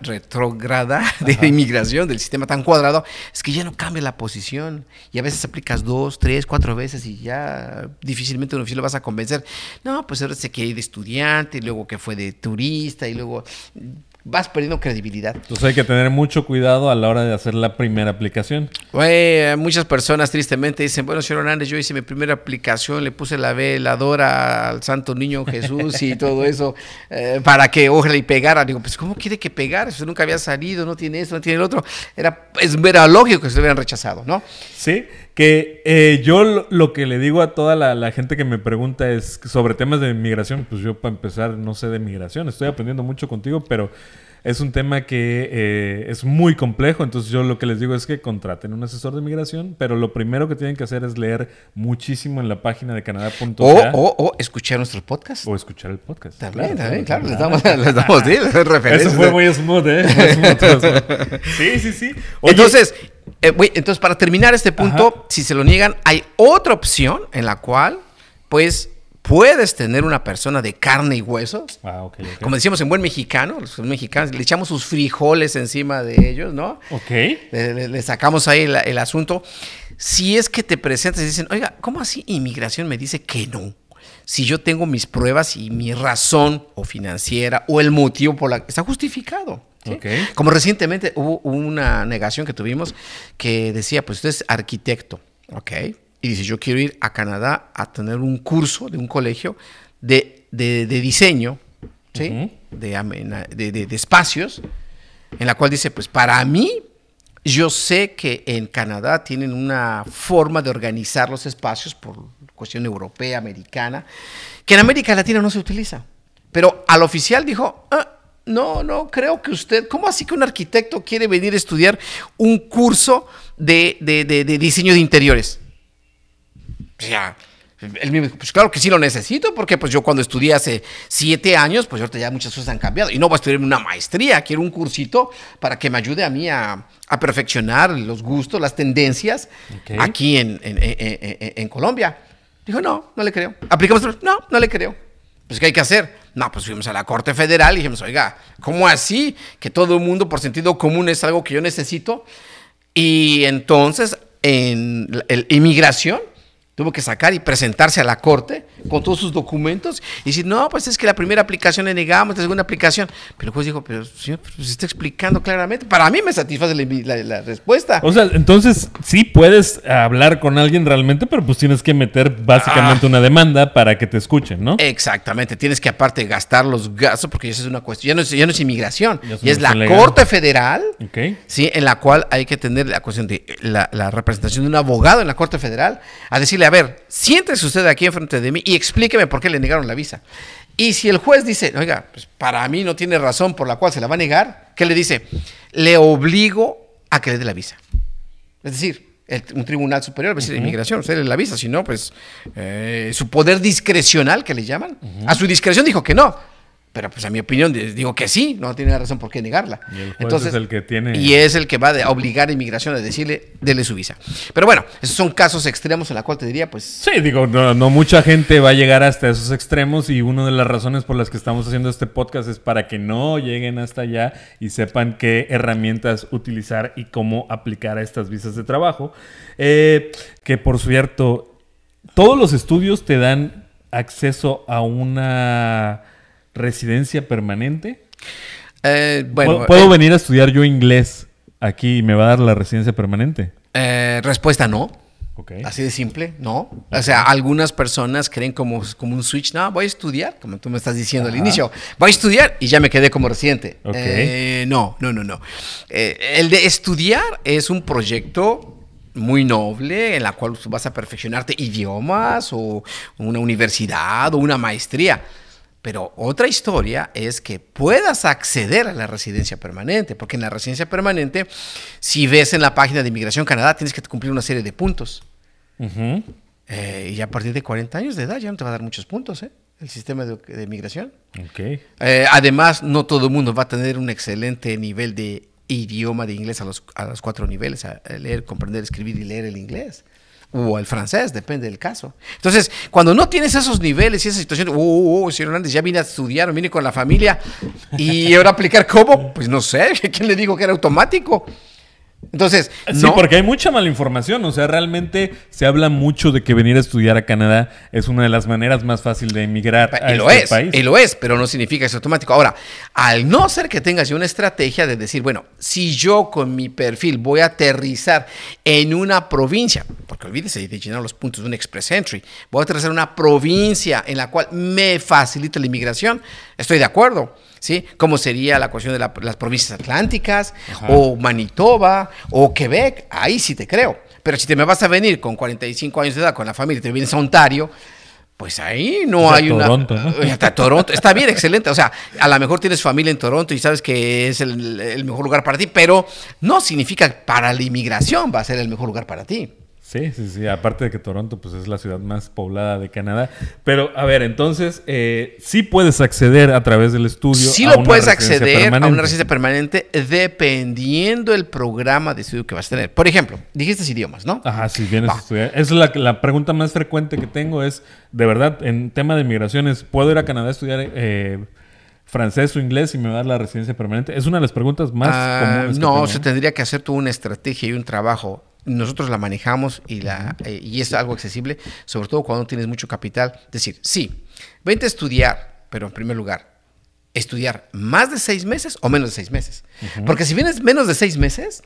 de inmigración, del sistema tan cuadrado, es que ya no cambia la posición. Y a veces aplicas dos, tres, cuatro veces y ya difícilmente un oficial lo vas a convencer. No, pues ahora se ir de estudiante, y luego que fue de turista, y luego vas perdiendo credibilidad. Entonces pues hay que tener mucho cuidado a la hora de hacer la primera aplicación. muchas personas tristemente dicen, bueno, señor Hernández, yo hice mi primera aplicación, le puse la veladora al Santo Niño Jesús y todo eso eh, para que ojalá y pegara. Digo, pues ¿cómo quiere que pegara? eso nunca había salido, no tiene esto no tiene el otro. Era, es, era lógico que se hubieran rechazado, ¿no? Sí. Que eh, yo lo, que le digo a toda la, gente que me pregunta es sobre temas de migración, pues yo para empezar no sé de migración, estoy aprendiendo mucho contigo, pero es un tema que eh, es muy complejo, entonces yo lo que les digo es que contraten un asesor de migración, pero lo primero que tienen que hacer es leer muchísimo en la página de canadá.ca. O, o, escuchar nuestro podcast. O escuchar el podcast. También, también, claro, les damos, les damos, sí, [laughs] referencias. Eso fue muy smooth, ¿eh? [laughs] Sí, sí, sí. entonces, eh, entonces, para terminar este punto, si se lo niegan, hay otra opción en la cual, pues, puedes tener una persona de carne y huesos. Ah, okay, Como decíamos en buen mexicano, los mexicanos le echamos sus frijoles encima de ellos, ¿no? Ok. Le, sacamos ahí el, el, asunto. Si es que te presentas y dicen, oiga, ¿cómo así inmigración me dice que no? Si yo tengo mis pruebas y mi razón o financiera o el motivo por la que está justificado. Como recientemente hubo una negación que tuvimos que decía, pues usted es arquitecto, ¿ok? Y dice, yo quiero ir a Canadá a tener un curso de un colegio de, de, diseño, ¿sí? de, de espacios, en la cual dice, pues para mí, yo sé que en Canadá tienen una forma de organizar los espacios por cuestión europea, americana, que en América Latina no se utiliza. Pero al oficial dijo, ah, no, no, creo que usted, ¿cómo así que un arquitecto quiere venir a estudiar un curso de, diseño de interiores? O sea, él mismo, pues claro que sí lo necesito, porque pues yo cuando estudié hace siete años, pues ahorita ya muchas cosas han cambiado. Y no voy a estudiar una maestría, quiero un cursito para que me ayude a mí a, perfeccionar los gustos, las tendencias aquí en, en Colombia. Dijo, no, no le creo. Aplicamos, no, no le creo. Pues, ¿qué hay que hacer? No, pues fuimos a la Corte Federal y dijimos, oiga, ¿cómo así? Que todo el mundo por sentido común es algo que yo necesito. Y entonces, en, el inmigración, tuvo que sacar y presentarse a la Corte con todos sus documentos y si no, pues es que la primera aplicación le negamos, la segunda aplicación. Pero el juez dijo, pero señor, pues está explicando claramente. Para mí me satisface la, respuesta. O sea, entonces sí puedes hablar con alguien realmente, pero pues tienes que meter básicamente ah. una demanda para que te escuchen, ¿no? Exactamente, tienes que aparte gastar los gastos, porque esa es una cuestión, ya no es, ya no es inmigración, y es la Corte Federal, ¿sí? En la cual hay que tener la cuestión de la, representación de un abogado en la Corte Federal, a decirle, a ver, siéntese usted aquí enfrente de mí explíqueme por qué le negaron la visa. Y si el juez dice, oiga, pues para mí no tiene razón por la cual se la va a negar, ¿qué le dice? Le obligo a que le dé la visa. Es decir, un tribunal superior, de decir, inmigración, usted le la visa, si no, pues eh, su poder discrecional que le llaman, a su discreción dijo que no, pero pues a mi opinión digo que sí, no tiene razón por qué negarla. Y Entonces, es el que Y es el que va a obligar a inmigración a decirle, dele su visa. Pero bueno, esos son casos extremos en la cual te diría, pues... Sí, digo, no, mucha gente va a llegar hasta esos extremos y una de las razones por las que estamos haciendo este podcast es para que no lleguen hasta allá y sepan qué herramientas utilizar y cómo aplicar a estas visas de trabajo. Eh, que por cierto, todos los estudios te dan acceso a una residencia permanente? Eh, bueno, ¿Puedo, eh, venir a estudiar yo inglés aquí y me va a dar la residencia permanente? Eh, respuesta no. Así de simple, ¿no? O sea, algunas personas creen como, como un switch, no, voy a estudiar, como tú me estás diciendo al inicio, voy a estudiar y ya me quedé como residente. no, no, no, no. el de estudiar es un proyecto muy noble en la cual vas a perfeccionarte idiomas o una universidad o una maestría. Pero otra historia es que puedas acceder a la residencia permanente, porque en la residencia permanente, si ves en la página de Inmigración Canadá, tienes que cumplir una serie de puntos. Eh, y a partir de 40 años de edad ya no te va a dar muchos puntos, ¿eh? El sistema de, inmigración. Okay. Eh, además, no todo el mundo va a tener un excelente nivel de idioma de inglés a los, a los cuatro niveles, a leer, comprender, escribir y leer el inglés o el francés, depende del caso. Entonces, cuando no tienes esos niveles y esa situación, oh, uh, oh, uh, oh uh, señor Hernández, ya vine a estudiar, vine con la familia y ahora aplicar cómo, pues no sé, [laughs] ¿quién le dijo que era automático? Entonces, sí, porque hay mucha mala información. O sea, realmente se habla mucho de que venir a estudiar a Canadá es una de las maneras más fáciles de emigrar y lo este es, país. Y lo es, pero no significa es automático. Ahora, al no ser que tengas una estrategia de decir, bueno, si yo con mi perfil voy a aterrizar en una provincia, porque olvídese de llenar los puntos de un Express Entry, voy a aterrizar en una provincia en la cual me facilita la inmigración, estoy de acuerdo. ¿sí? Como sería la cuestión de las provincias atlánticas, o Manitoba, o Quebec, ahí sí te creo. Pero si te me vas a venir con 45 años de edad con la familia y te vienes a Ontario, pues ahí no pues hay una. Eh, Toronto. Está bien, excelente. O sea, a lo mejor tienes familia en Toronto y sabes que es el, el mejor lugar para ti, pero no significa para la inmigración va a ser el mejor lugar para ti. Sí, sí, sí. Aparte de que Toronto pues, es la ciudad más poblada de Canadá. Pero, a ver, entonces, eh, sí puedes acceder a través del estudio. Sí lo puedes acceder a una residencia permanente dependiendo el programa de estudio que vas a tener. Por ejemplo, dijiste idiomas, ¿no? Ajá, si vienes a estudiar. Es la, pregunta más frecuente que tengo es, de verdad, en tema de migraciones, ¿puedo ir a Canadá a estudiar eh, francés o inglés y me va a dar la residencia permanente? Es una de las preguntas más ah, comunes. No, se tendría que hacer tú una estrategia y un trabajo nosotros la manejamos y, la, eh, es algo accesible, sobre todo cuando tienes mucho capital. Es decir, sí, vente a estudiar, pero en primer lugar, estudiar más de seis meses o menos de seis meses. Porque si vienes menos de seis meses,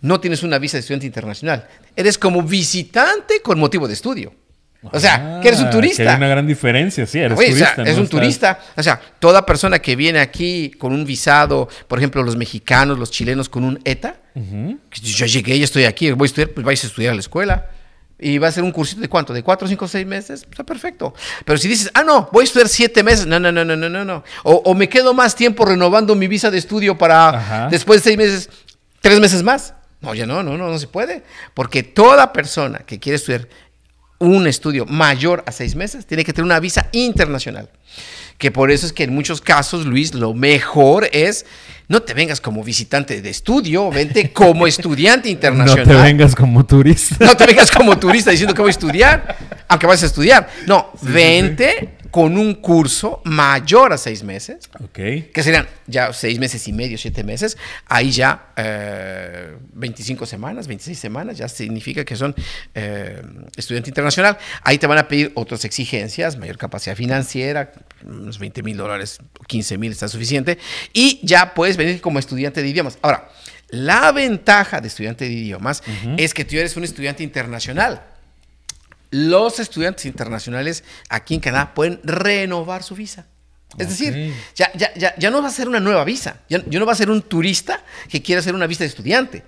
no tienes una visa de estudiante internacional. Eres como visitante con motivo de estudio. O sea, ah, que eres un turista. hay una gran diferencia, sí, eres turista. es un turista. O sea, toda persona que viene aquí con un visado, por ejemplo, los mexicanos, los chilenos con un ETA, yo llegué y estoy aquí, voy a estudiar, pues vais a estudiar a la escuela. Y va a ser un cursito de cuánto, de cuatro, cinco, seis meses, está perfecto. Pero si dices, ah, no, voy a estudiar siete meses, no, no, no, no, no, no. O, o me quedo más tiempo renovando mi visa de estudio para después de seis meses, tres meses más. ya no, no, no, no se puede. Porque toda persona que quiere estudiar un estudio mayor a seis meses tiene que tener una visa internacional que por eso es que en muchos casos, Luis, lo mejor es no te vengas como visitante de estudio, vente como estudiante internacional. [laughs] No te vengas como turista. No te vengas como turista diciendo que voy a estudiar, aunque vas a estudiar. No, vente con un curso mayor a seis meses, que serían ya seis meses y medio, siete meses, ahí ya 25 eh, semanas, 26 semanas, ya significa que son eh, estudiante internacional. Ahí te van a pedir otras exigencias, mayor capacidad financiera, unos 20 mil dólares, 15 mil está suficiente, y ya puedes venir como estudiante de idiomas. Ahora, la ventaja de estudiante de idiomas es que tú eres un estudiante internacional los estudiantes internacionales aquí en Canadá pueden renovar su visa. Es decir, ya, ya, no va a ser una nueva visa. Yo no va a ser un turista que quiera hacer una visa de estudiante.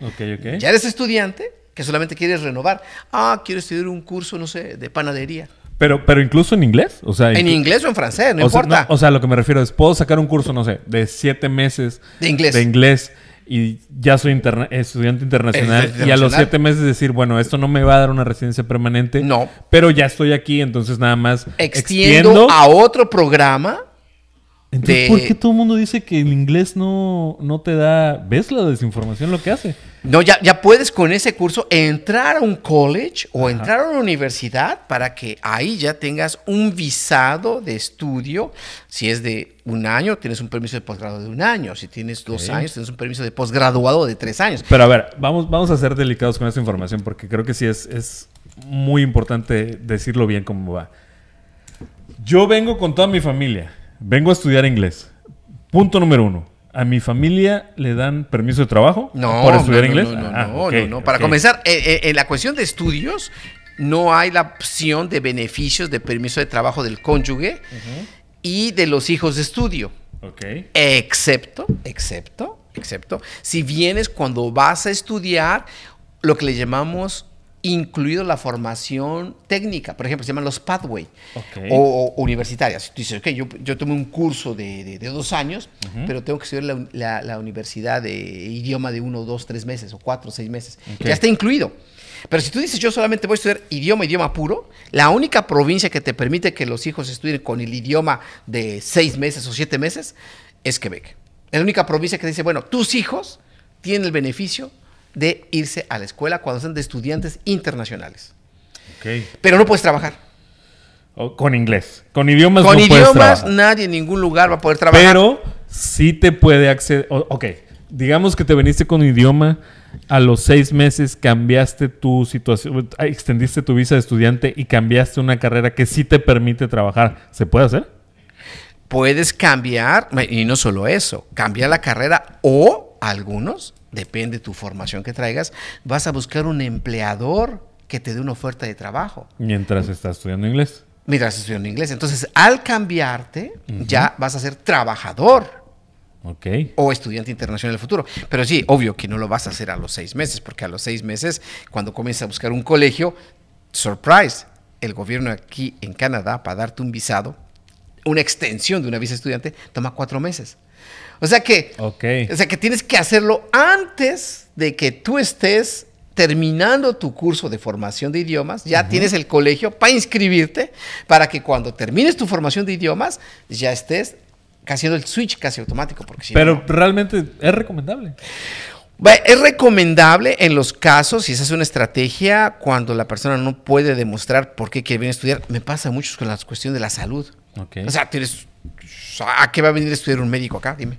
Ya eres estudiante que solamente quieres renovar. Ah, quiero estudiar un curso, no sé, de panadería. Pero, pero incluso en inglés, o sea... En inglés o en francés, no importa. o sea, lo que me refiero es, puedo sacar un curso, no sé, de siete meses... De inglés. De inglés y ya soy estudiante internacional, y a los siete meses decir, bueno, esto no me va a dar una residencia permanente. No. Pero ya estoy aquí, entonces nada más extiendo, a otro programa. Entonces, ¿por qué todo el mundo dice que el inglés no, no te da... ¿Ves la desinformación lo que hace? No, ya, puedes con ese curso entrar a un college o entrar a una universidad para que ahí ya tengas un visado de estudio. Si es de un año, tienes un permiso de posgrado de un año. Si tienes dos años, tienes un permiso de posgraduado de tres años. Pero a ver, vamos, vamos a ser delicados con esta información porque creo que sí es, es muy importante decirlo bien cómo va. Yo vengo con toda mi familia. Vengo a estudiar inglés. Punto número uno. ¿A mi familia le dan permiso de trabajo no, estudiar inglés? No, no, ah, no, Para comenzar, eh, eh, en la cuestión de estudios, no hay la opción de beneficios de permiso de trabajo del cónyuge y de los hijos de estudio. Ok. Excepto, excepto, excepto, si vienes cuando vas a estudiar lo que le llamamos incluido la formación técnica, por ejemplo, se llaman los pathway o, universitarias. Tú dices, yo, yo tomé un curso de, dos años, pero tengo que estudiar la, universidad de idioma de uno, dos, tres meses o cuatro, seis meses. Ya está incluido. Pero si tú dices, yo solamente voy a estudiar idioma, idioma puro, la única provincia que te permite que los hijos estudien con el idioma de seis meses o siete meses es Quebec. Es la única provincia que dice, bueno, tus hijos tienen el beneficio de irse a la escuela cuando son de estudiantes internacionales. Okay. Pero no puedes trabajar. con inglés. Con idiomas Con idiomas nadie en ningún lugar va a poder trabajar. Pero sí te puede acceder. ok, digamos que te veniste con idioma, a los seis meses cambiaste tu situación, extendiste tu visa de estudiante y cambiaste una carrera que sí te permite trabajar. ¿Se puede hacer? Puedes cambiar, y no solo eso, cambiar la carrera o algunos depende de tu formación que traigas, vas a buscar un empleador que te dé una oferta de trabajo. Mientras estás estudiando inglés. Mientras estás estudiando inglés. Entonces, al cambiarte, ya vas a ser trabajador. Okay. O estudiante internacional del futuro. Pero sí, obvio que no lo vas a hacer a los seis meses, porque a los seis meses, cuando comienzas a buscar un colegio, surprise, el gobierno aquí en Canadá, para darte un visado, una extensión de una visa estudiante, toma cuatro meses. O sea que, o sea que tienes que hacerlo antes de que tú estés terminando tu curso de formación de idiomas, ya tienes el colegio para inscribirte, para que cuando termines tu formación de idiomas ya estés haciendo el switch casi automático. Pero realmente es recomendable. Es recomendable en los casos, si esa es una estrategia, cuando la persona no puede demostrar por qué quiere venir a estudiar. Me pasa mucho con la cuestión de la salud. O sea, ah, ¿a qué va a venir a estudiar un médico acá? Dime.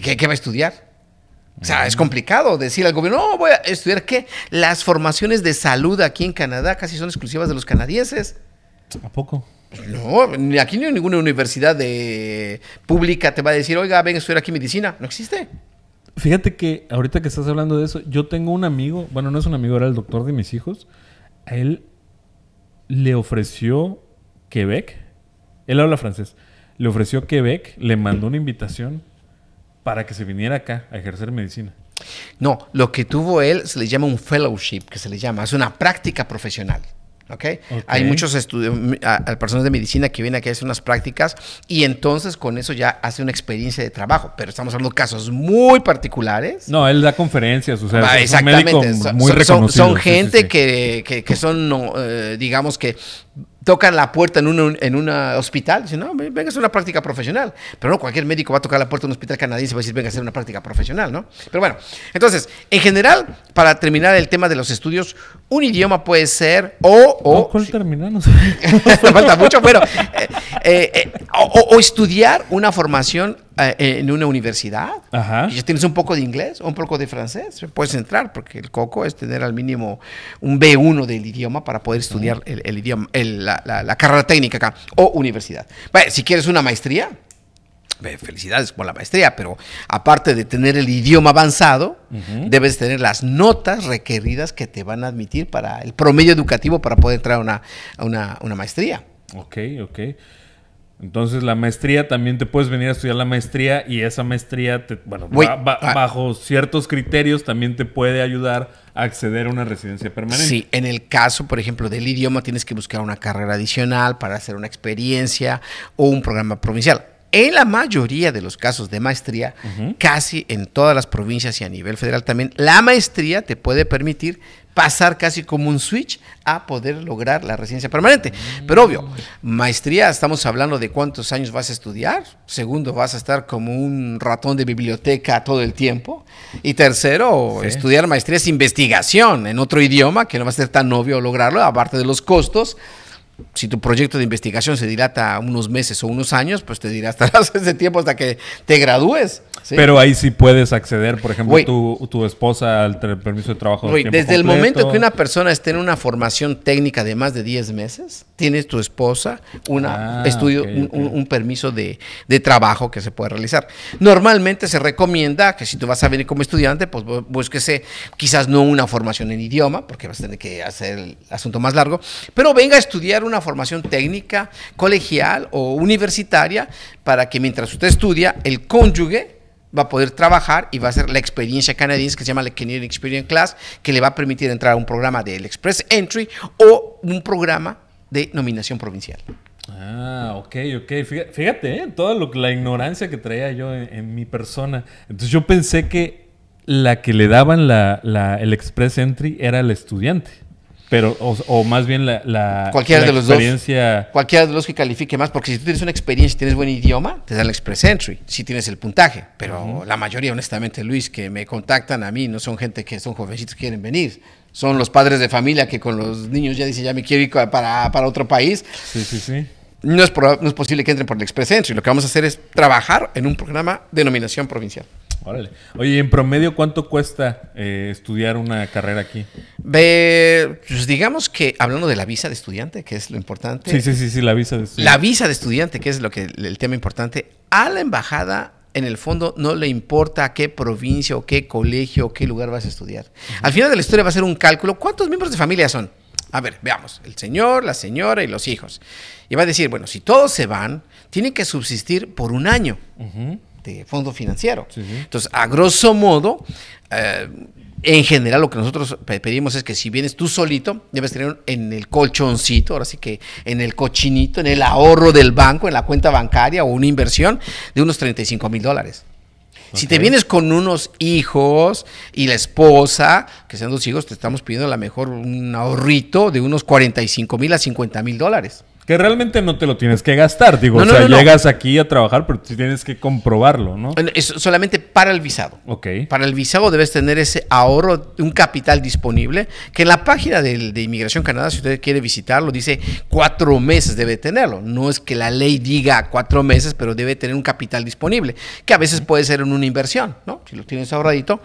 ¿Qué, va a estudiar? O sea, es mm. complicado decir al gobierno, no, voy a estudiar qué. Las formaciones de salud aquí en Canadá casi son exclusivas de los canadienses. ¿A poco? No, aquí ni ninguna universidad de pública te va a decir, oiga, ven a estudiar aquí medicina. No existe. Fíjate que ahorita que estás hablando de eso, yo tengo un amigo, bueno, no es un amigo, era el doctor de mis hijos. A él le ofreció Quebec. Él habla francés. Le ofreció Quebec, le mandó una invitación para que se viniera acá a ejercer medicina. No, lo que tuvo él se le llama un fellowship, que se le llama, es una práctica profesional. ¿ok? Hay muchos estudios, personas de medicina que vienen aquí a hacer unas prácticas y entonces con eso ya hace una experiencia de trabajo, pero estamos hablando de casos muy particulares. No, él da conferencias, o sea, es muy son, Son, gente Que, son, eh, digamos que tocan la puerta en un en una hospital, dicen, no, venga a hacer una práctica profesional. Pero no, cualquier médico va a tocar la puerta en un hospital canadiense y va a decir, venga a hacer una práctica profesional, ¿no? Pero bueno, entonces, en general, para terminar el tema de los estudios, un idioma puede ser o... o ¿Cuál terminamos? [laughs] falta mucho, pero... Eh, eh, eh, o, estudiar una formación eh, en una universidad si ya tienes un poco de inglés o un poco de francés, puedes entrar, porque el coco es tener al mínimo un B1 del idioma para poder estudiar el, idioma, la, carrera técnica acá, o universidad. Vale, si quieres una maestría, felicidades con la maestría, pero aparte de tener el idioma avanzado, debes tener las notas requeridas que te van a admitir para el promedio educativo para poder entrar a una, a una, una maestría. Ok, ok. Entonces la maestría también te puedes venir a estudiar la maestría y esa maestría, bueno, ah. bajo ciertos criterios también te puede ayudar a acceder a una residencia permanente. Sí, en el caso, por ejemplo, del idioma tienes que buscar una carrera adicional para hacer una experiencia o un programa provincial en la mayoría de los casos de maestría, casi en todas las provincias y a nivel federal también, la maestría te puede permitir pasar casi como un switch a poder lograr la residencia permanente. Mm. Pero obvio, maestría, estamos hablando de cuántos años vas a estudiar. Segundo, vas a estar como un ratón de biblioteca todo el tiempo. Y tercero, estudiar maestría es investigación en otro idioma, que no va a ser tan obvio lograrlo, aparte de los costos si tu proyecto de investigación se dilata unos meses o unos años, pues te dirás, [laughs] estarás ese tiempo hasta que te gradúes. Pero ahí sí puedes acceder, por ejemplo, tu, esposa al permiso de trabajo. desde el momento que una persona esté en una formación técnica de más de 10 meses, tienes tu esposa una ah, estudio, un, permiso de, de, trabajo que se puede realizar. Normalmente se recomienda que si tú vas a venir como estudiante, pues búsquese quizás no una formación en idioma, porque vas a tener que hacer el asunto más largo, pero venga a estudiar una formación técnica, colegial o universitaria, para que mientras usted estudia, el cónyuge va a poder trabajar y va a ser la experiencia canadiense que se llama la Canadian Experience Class, que le va a permitir entrar a un programa del Express Entry o un programa de nominación provincial. Ah, ok, ok. Fíjate, ¿eh? toda la ignorancia que traía yo en, mi persona. Entonces yo pensé que la que le daban el Express Entry era el estudiante pero o, más bien la, experiencia... cualquiera de los Dos, que califique más, porque si tú tienes una experiencia y tienes buen idioma, te dan el Express Entry, si tienes el puntaje, pero la mayoría, honestamente, Luis, que me contactan a mí, no son gente que son jovencitos que quieren venir, son los padres de familia que con los niños ya dicen, ya me quiero ir para, otro país. Sí, sí, sí. No es, no es posible que entren por el Express Entry, lo que vamos a hacer es trabajar en un programa de nominación provincial. Órale. Oye, en promedio, ¿cuánto cuesta eh, estudiar una carrera aquí? pues digamos que, hablando de la visa de estudiante, que es lo importante. Sí, sí, sí, sí, la visa de estudiante. La visa de estudiante, que es lo que el tema importante. A la embajada, en el fondo, no le importa qué provincia o qué colegio o qué lugar vas a estudiar. Al final de la historia va a ser un cálculo. ¿Cuántos miembros de familia son? A ver, veamos, el señor, la señora y los hijos. Y va a decir, bueno, si todos se van, tienen que subsistir por un año de fondo financiero. Entonces, a grosso modo, eh, en general lo que nosotros pedimos es que si vienes tú solito, debes tener en el colchoncito, ahora sí que en el cochinito, en el ahorro del banco, en la cuenta bancaria o una inversión de unos 35 mil dólares. Si te vienes con unos hijos y la esposa, que sean dos hijos, te estamos pidiendo a lo mejor un ahorrito de unos 45 mil a 50 mil dólares. Que realmente no te lo tienes que gastar, digo, o sea, llegas aquí a trabajar, pero tienes que comprobarlo, ¿no? Es solamente para el visado. Ok. Para el visado debes tener ese ahorro, un capital disponible, que en la página de, de Inmigración Canadá, si usted quiere visitarlo, dice cuatro meses debe tenerlo. No es que la ley diga cuatro meses, pero debe tener un capital disponible, que a veces puede ser en una inversión, ¿no? Si lo tienes ahorradito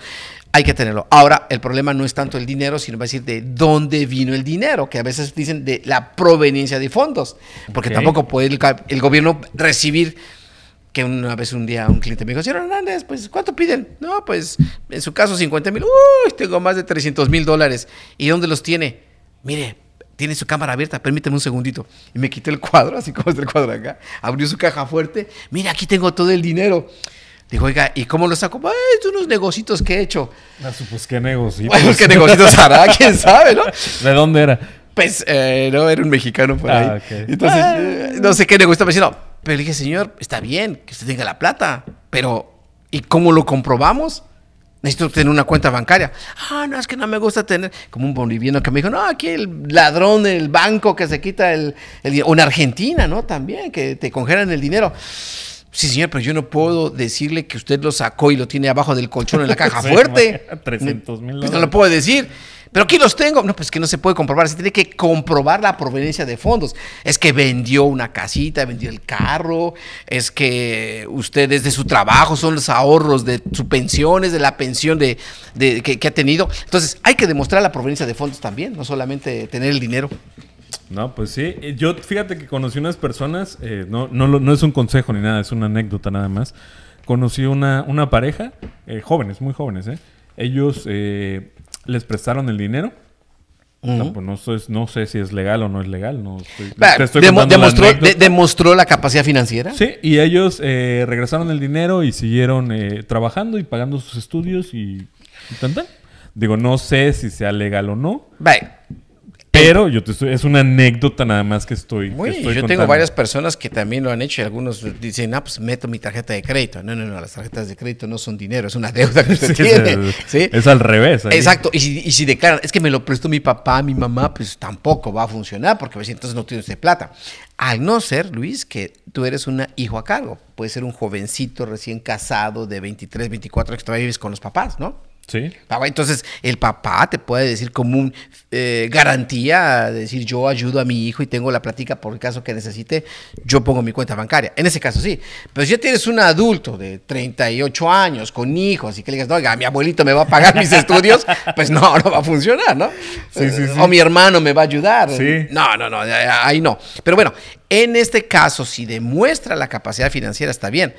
hay que tenerlo. Ahora, el problema no es tanto el dinero, sino va a decir de dónde vino el dinero, que a veces dicen de la proveniencia de fondos, porque tampoco puede el, gobierno recibir que una vez un día un cliente me dijo, señor Hernández, pues ¿cuánto piden? No, pues en su caso 50 mil, uy, tengo más de 300 mil dólares. ¿Y dónde los tiene? Mire, tiene su cámara abierta, permíteme un segundito. Y me quité el cuadro, así como está el cuadro acá. Abrió su caja fuerte. Mire, aquí tengo todo el dinero. Dijo, oiga, ¿y cómo lo sacó pues unos negocitos que he hecho. Ah, pues qué negocios. ¿Qué hará? ¿Quién sabe, no? [laughs] ¿De dónde era? Pues, eh, no, era un mexicano por ah, ahí. Entonces, ah. Eh, no sé qué negocio me diciendo. Pero dije, señor, está bien que usted tenga la plata, pero ¿y cómo lo comprobamos? Necesito tener una cuenta bancaria. Ah, no, es que no me gusta tener. Como un boliviano que me dijo, no, aquí el ladrón del banco que se quita el, el dinero. O en Argentina, ¿no? También, que te congelan el dinero. Sí, señor, pero yo no puedo decirle que usted lo sacó y lo tiene abajo del colchón en la [laughs] caja fuerte. 300 [laughs] mil Pues no lo puedo decir. Pero aquí los tengo. No, pues que no se puede comprobar. Se tiene que comprobar la proveniencia de fondos. Es que vendió una casita, vendió el carro. Es que ustedes de su trabajo son los ahorros de sus pensiones, de la pensión de, que, que ha tenido. Entonces, hay que demostrar la proveniencia de fondos también, no solamente tener el dinero. No, pues sí. Eh, yo fíjate que conocí unas personas, eh, no, no, es un consejo ni nada, es una anécdota nada más. Conocí una, pareja, eh, jóvenes, muy jóvenes, Ellos les prestaron el dinero. Pues no, sé, si es legal o no es legal. demostró, la capacidad financiera? Sí, y ellos regresaron el dinero y siguieron trabajando y pagando sus estudios y, y tal Digo, no sé si sea legal o no. Bye. Pero yo te es una anécdota nada más que estoy. Muy, yo tengo varias personas que también lo han hecho y algunos dicen, ah, pues meto mi tarjeta de crédito. No, no, no, las tarjetas de crédito no son dinero, es una deuda que [laughs] usted tiene. Es, al revés. Exacto, y si, declaran, es que me lo prestó mi papá, mi mamá, pues tampoco va a funcionar porque pues, entonces no tienes plata. Al no ser, Luis, que tú eres un hijo a cargo, puede ser un jovencito recién casado de 23, 24 que todavía vives con los papás, ¿no? Sí. Ah, entonces el papá te puede decir como un eh, garantía, decir yo ayudo a mi hijo y tengo la plática por el caso que necesite, yo pongo mi cuenta bancaria. En ese caso sí. Pero si ya tienes un adulto de 38 años con hijos y que le digas, no, oiga, mi abuelito me va a pagar mis estudios, [laughs] pues no, no va a funcionar, ¿no? Sí, sí, eh, o mi hermano me va a ayudar. No, no, no, ahí no. Pero bueno, en este caso, si demuestra la capacidad financiera, está bien.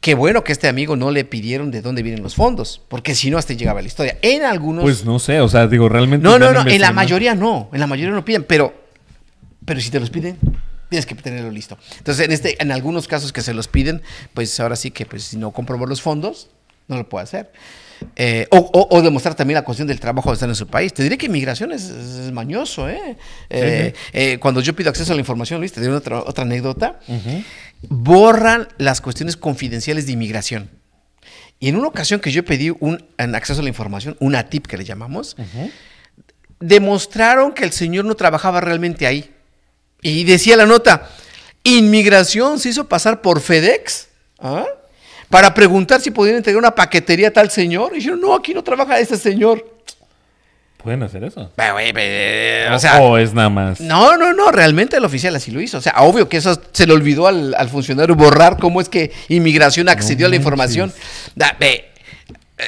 Qué bueno que este amigo no le pidieron de dónde vienen los fondos, porque si no, hasta llegaba la historia. En algunos. Pues no sé, o sea, digo, realmente. No, no, no, en la mayoría no, en la mayoría no piden, pero, pero si te los piden, tienes que tenerlo listo. Entonces, en, este, en algunos casos que se los piden, pues ahora sí que pues, si no comprobó los fondos, no lo puede hacer. Eh, o, demostrar también la cuestión del trabajo de estar en su país. Te diré que inmigración es, mañoso. ¿eh? Eh, ¿eh? cuando yo pido acceso a la información, Luis, te diré otra, otra anécdota. Borran las cuestiones confidenciales de inmigración. Y en una ocasión que yo pedí un, acceso a la información, una tip que le llamamos, demostraron que el señor no trabajaba realmente ahí. Y decía la nota, inmigración se hizo pasar por FedEx. ¿Ah? para preguntar si podían entregar una paquetería a tal señor. Y dijeron, no, aquí no trabaja ese señor. ¿Pueden hacer eso? Eh, o es nada más. No, no, no, realmente el oficial así lo hizo. O sea, obvio que eso se le olvidó al, funcionario borrar cómo es que inmigración accedió a la información. Eh,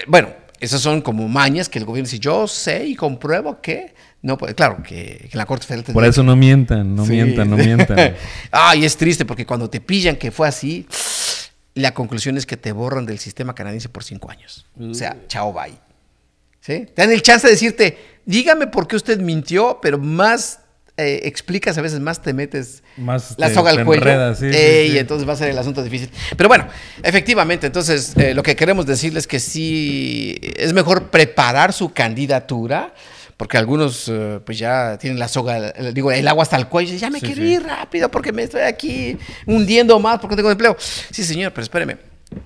bueno, esas son como mañas que el gobierno dice, yo sé y compruebo que... No, puede. claro, que, la Corte Federal... Por eso no mientan, no mientan, no mientan. [laughs] Ay, es triste porque cuando te pillan que fue así... La conclusión es que te borran del sistema canadiense por cinco años. O sea, mm. chao, bye. Te dan el chance de decirte, dígame por qué usted mintió, pero más eh, explicas, a veces más te metes la soga al cuello. y entonces va a ser el asunto difícil. Pero bueno, efectivamente, entonces eh, lo que queremos decirles que sí es mejor preparar su candidatura porque algunos eh, pues ya tienen la soga, digo, el agua hasta el cuello, y ya me quiero ir rápido porque me estoy aquí hundiendo más porque tengo empleo. Sí, señor, pero espéreme,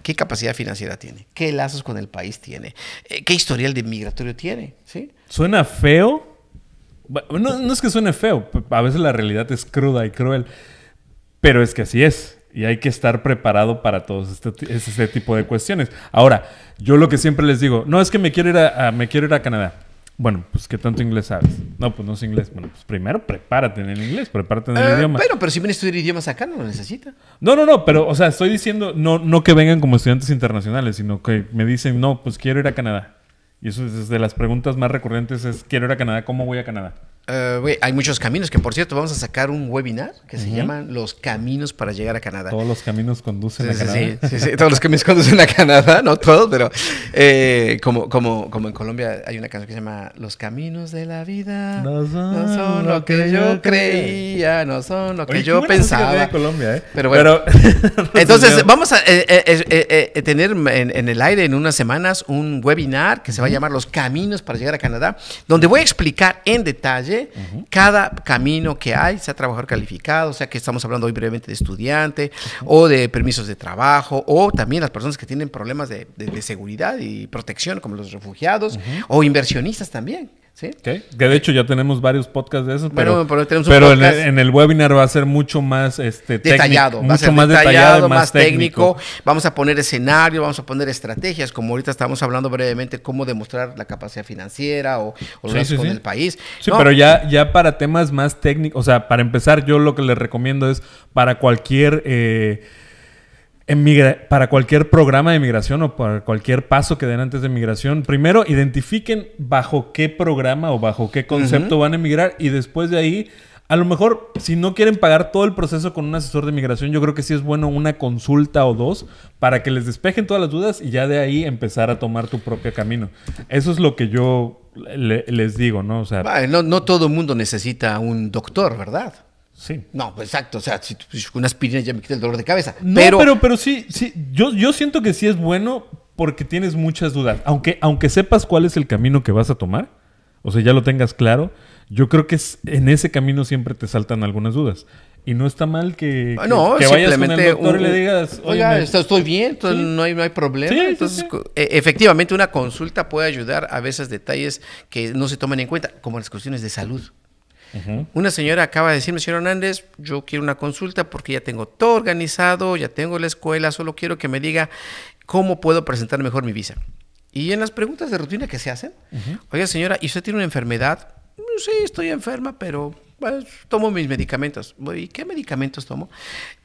¿qué capacidad financiera tiene? ¿Qué lazos con el país tiene? Eh, ¿Qué historial de migratorio tiene? ¿Sí? Suena feo. No, es que suene feo, a veces la realidad es cruda y cruel, pero es que así es. Y hay que estar preparado para todos este, este tipo de cuestiones. Ahora, yo lo que siempre les digo, no es que me quiero ir me quiero ir a Canadá. Bueno, pues ¿qué tanto inglés sabes? No, pues no sé inglés. Bueno, pues primero prepárate en el inglés, prepárate en el eh, idioma. Pero, pero si viene a estudiar idiomas acá, no lo necesita. No, no, no, pero, o sea, estoy diciendo, no, no que vengan como estudiantes internacionales, sino que me dicen, no, pues quiero ir a Canadá. Y eso es de las preguntas más recurrentes es, quiero ir a Canadá, ¿cómo voy a Canadá? Eh, hay muchos caminos, que por cierto, vamos a sacar un webinar que se llama Los caminos para llegar a Canadá. Todos los caminos conducen a Canadá. todos los caminos conducen a Canadá, no todos, pero eh, como, como, como en Colombia hay una canción que se llama Los caminos de la vida no son, lo, que, yo creía, no son lo que yo pensaba. Colombia, ¿eh? Pero bueno. [laughs] entonces, vamos a eh, tener en, el aire en unas semanas un webinar que se va a llamar Los caminos para llegar a Canadá, donde voy a explicar en detalle cada camino que hay, sea trabajador calificado, o sea que estamos hablando hoy brevemente de estudiante o de permisos de trabajo, o también las personas que tienen problemas de seguridad y protección, como los refugiados, o inversionistas también. Que de hecho ya tenemos varios podcasts de esos, pero, pero, en, el, webinar va a ser mucho más este, detallado, más detallado, más, técnico. Vamos a poner escenario, vamos a poner estrategias, como ahorita estamos hablando brevemente cómo demostrar la capacidad financiera o, o que es con el país. Sí, pero ya, ya para temas más técnicos, o sea, para empezar, yo lo que les recomiendo es para cualquier eh, para cualquier programa de migración o para cualquier paso que den antes de migración, primero identifiquen bajo qué programa o bajo qué concepto van a emigrar y después de ahí, a lo mejor si no quieren pagar todo el proceso con un asesor de migración, yo creo que sí es bueno una consulta o dos para que les despejen todas las dudas y ya de ahí empezar a tomar tu propio camino. Eso es lo que yo les digo, ¿no? O sea, no, no todo el mundo necesita un doctor, ¿verdad? Sí. No, pues exacto. O sea, si pues, una aspirina ya me quita el dolor de cabeza. No, pero, pero, sí, sí. Yo, yo siento que sí es bueno porque tienes muchas dudas. Aunque, aunque sepas cuál es el camino que vas a tomar, o sea, ya lo tengas claro, yo creo que en ese camino siempre te saltan algunas dudas. Y no está mal que, ah, que, no, vayas doctor le digas... Oiga, estoy bien, no, hay, no hay problema. entonces, e, efectivamente, una consulta puede ayudar a veces detalles que no se toman en cuenta, como las cuestiones de salud. Una señora acaba de decirme, señor Hernández, yo quiero una consulta porque ya tengo todo organizado, ya tengo la escuela, solo quiero que me diga cómo puedo presentar mejor mi visa. Y en las preguntas de rutina que se hacen, oiga señora, ¿y usted tiene una enfermedad? Mm, sí, estoy enferma, pero pues, tomo mis medicamentos. ¿Y qué medicamentos tomo?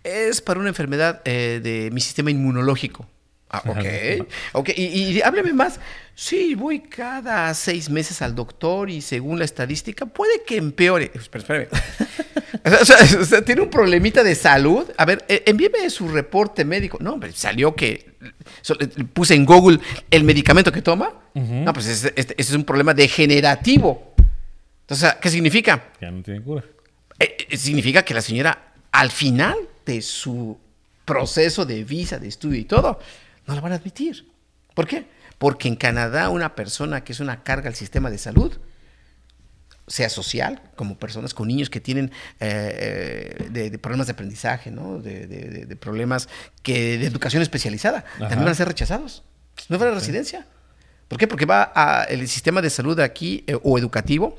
Es para una enfermedad eh, de mi sistema inmunológico. Ah, [laughs] ok. Ok, y, hábleme más. Sí, voy cada seis meses al doctor y según la estadística puede que empeore. Eh, espérame. [laughs] o, sea, tiene un problemita de salud. A ver, eh, envíeme su reporte médico. No, hombre, salió que eh, puse en Google el medicamento que toma. No, pues este, ese es un problema degenerativo. Entonces, ¿qué significa? Ya no tiene cura. significa que la señora, al final de su proceso de visa, de estudio y todo, no la van a admitir. ¿Por qué? Porque en Canadá una persona que es una carga al sistema de salud, sea social, como personas con niños que tienen eh, eh, de, problemas de aprendizaje, ¿no? de, problemas que, de educación especializada, también van a ser rechazados. No van a residencia. ¿Por qué? Porque va a, el sistema de salud aquí eh, o educativo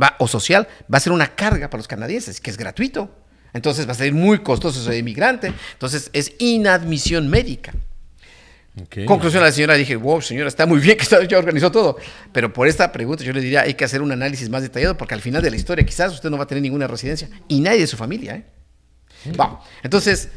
va, o social va a ser una carga para los canadienses, que es gratuito. Entonces va a ser muy costoso ser inmigrante. Entonces es inadmisión médica. Conclusión, la señora dije, wow, señora, está muy bien que usted ya organizó todo. Pero por esta pregunta yo le diría, hay que hacer un análisis más detallado porque al final de la historia quizás usted no va a tener ninguna residencia y nadie de su familia. ¿eh? Vamos, entonces,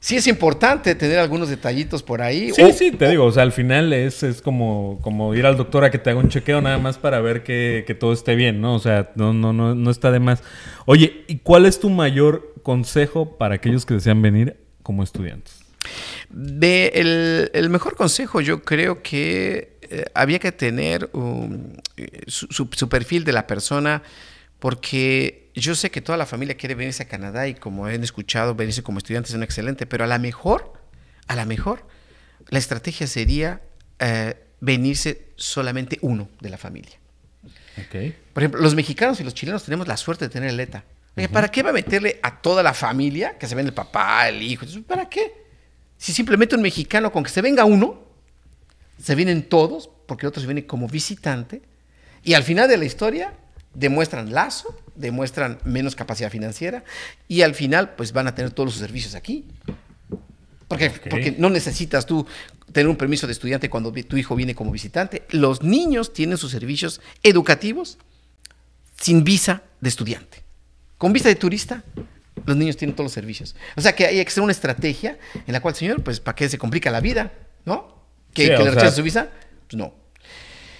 sí es importante tener algunos detallitos por ahí. Sí, sí, te digo, o sea, al final es, como, como ir al doctor a que te haga un chequeo nada más para ver que, que todo esté bien, ¿no? O sea, no, no, no, no está de más. Oye, ¿y cuál es tu mayor consejo para aquellos que desean venir como estudiantes? De el, mejor consejo yo creo que eh, había que tener um, su, perfil de la persona porque yo sé que toda la familia quiere venirse a Canadá y como han escuchado, venirse como estudiantes es un excelente, pero a la mejor, a la mejor, la estrategia sería eh, venirse solamente uno de la familia. Por ejemplo, los mexicanos y los chilenos tenemos la suerte de tener el ETA. ¿Para qué va a meterle a toda la familia, que se ven el papá, el hijo? ¿Para qué? Si simplemente un mexicano, con que se venga uno, se vienen todos, porque otros vienen como visitante, y al final de la historia demuestran lazo, demuestran menos capacidad financiera, y al final pues van a tener todos sus servicios aquí. Porque, porque no necesitas tú tener un permiso de estudiante cuando tu hijo viene como visitante. Los niños tienen sus servicios educativos sin visa de estudiante. Con visa de turista los niños tienen todos los servicios. O sea que hay que hacer una estrategia en la cual, señor, pues, ¿para qué se complica la vida? ¿No? ¿Que, le rechace su visa? Pues no.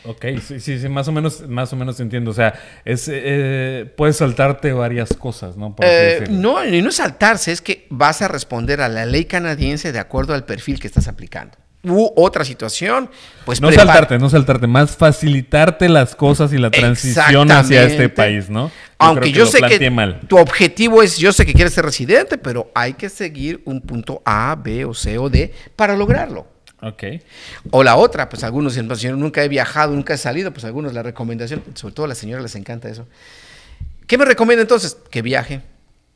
Ok, sí, sí, más o menos, más o menos entiendo. O sea, es, eh, puedes saltarte varias cosas, ¿no? Eh, no, y no saltarse, es que vas a responder a la ley canadiense de acuerdo al perfil que estás aplicando u otra situación, pues no saltarte, no saltarte, más facilitarte las cosas y la transición hacia este país, ¿no? Aunque yo sé que tu objetivo es, yo sé que quieres ser residente, pero hay que seguir un punto A, B o C o D para lograrlo. Ok. O la otra, pues algunos dicen, pues, nunca he viajado, nunca he salido, pues algunos la recomendación, sobre todo a las señoras les encanta eso. ¿Qué me recomienda entonces? Que viaje.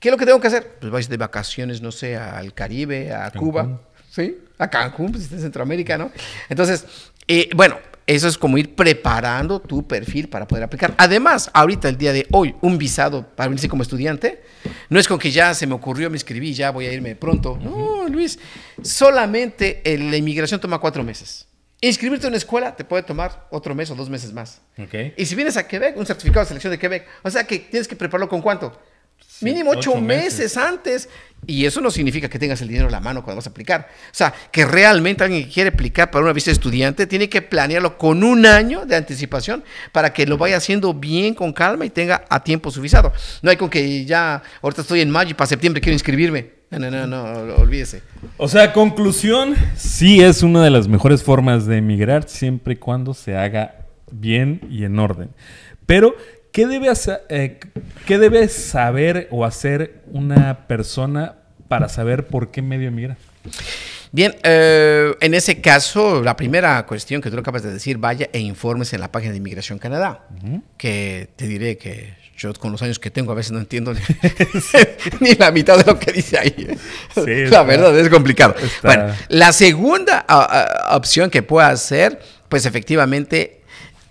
¿Qué es lo que tengo que hacer? Pues vais de vacaciones, no sé, al Caribe, a Cuba. ¿sí? A Cancún, pues está en Centroamérica, ¿no? Entonces, eh, bueno, eso es como ir preparando tu perfil para poder aplicar. Además, ahorita el día de hoy, un visado para venirse como estudiante, no es con que ya se me ocurrió, me inscribí, ya voy a irme pronto. No, Luis, solamente la inmigración toma cuatro meses. Inscribirte en una escuela te puede tomar otro mes o dos meses más. Y si vienes a Quebec, un certificado de selección de Quebec, o sea que tienes que prepararlo con cuánto? mínimo ocho, meses. antes. Y eso no significa que tengas el dinero en la mano cuando vas a aplicar. O sea, que realmente alguien que quiere aplicar para una visa estudiante tiene que planearlo con un año de anticipación para que lo vaya haciendo bien con calma y tenga a tiempo su visado. No hay con que ya, ahorita estoy en mayo y para septiembre quiero inscribirme. No, no, no, no, olvídese. O sea, conclusión, sí es una de las mejores formas de emigrar siempre y cuando se haga bien y en orden. Pero eh, ¿Qué debe, saber o hacer una persona para saber por qué medio emigra? Bien, eh, en ese caso, la primera cuestión que tú lo acabas de decir, vaya e informes en la página de Inmigración Canadá, que te diré que yo con los años que tengo a veces no entiendo ni, [laughs] la mitad de lo que dice ahí. Sí, la verdad es complicado. Bueno, la segunda ah, ah, opción que puedo hacer, pues efectivamente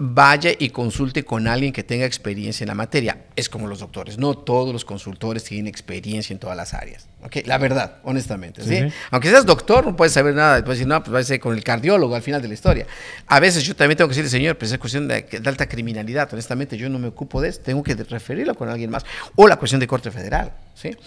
vaya y consulte con alguien que tenga experiencia en la materia. Es como los doctores, no todos los consultores tienen experiencia en todas las áreas. ¿okay? La verdad, honestamente. Aunque seas doctor, no puedes saber nada. Después pues, si no, pues va a ser con el cardiólogo al final de la historia. A veces yo también tengo que decirle, señor, pues es cuestión de, alta criminalidad. Honestamente, yo no me ocupo de eso. Tengo que referirlo con alguien más. O la cuestión de corte federal. ¿sí?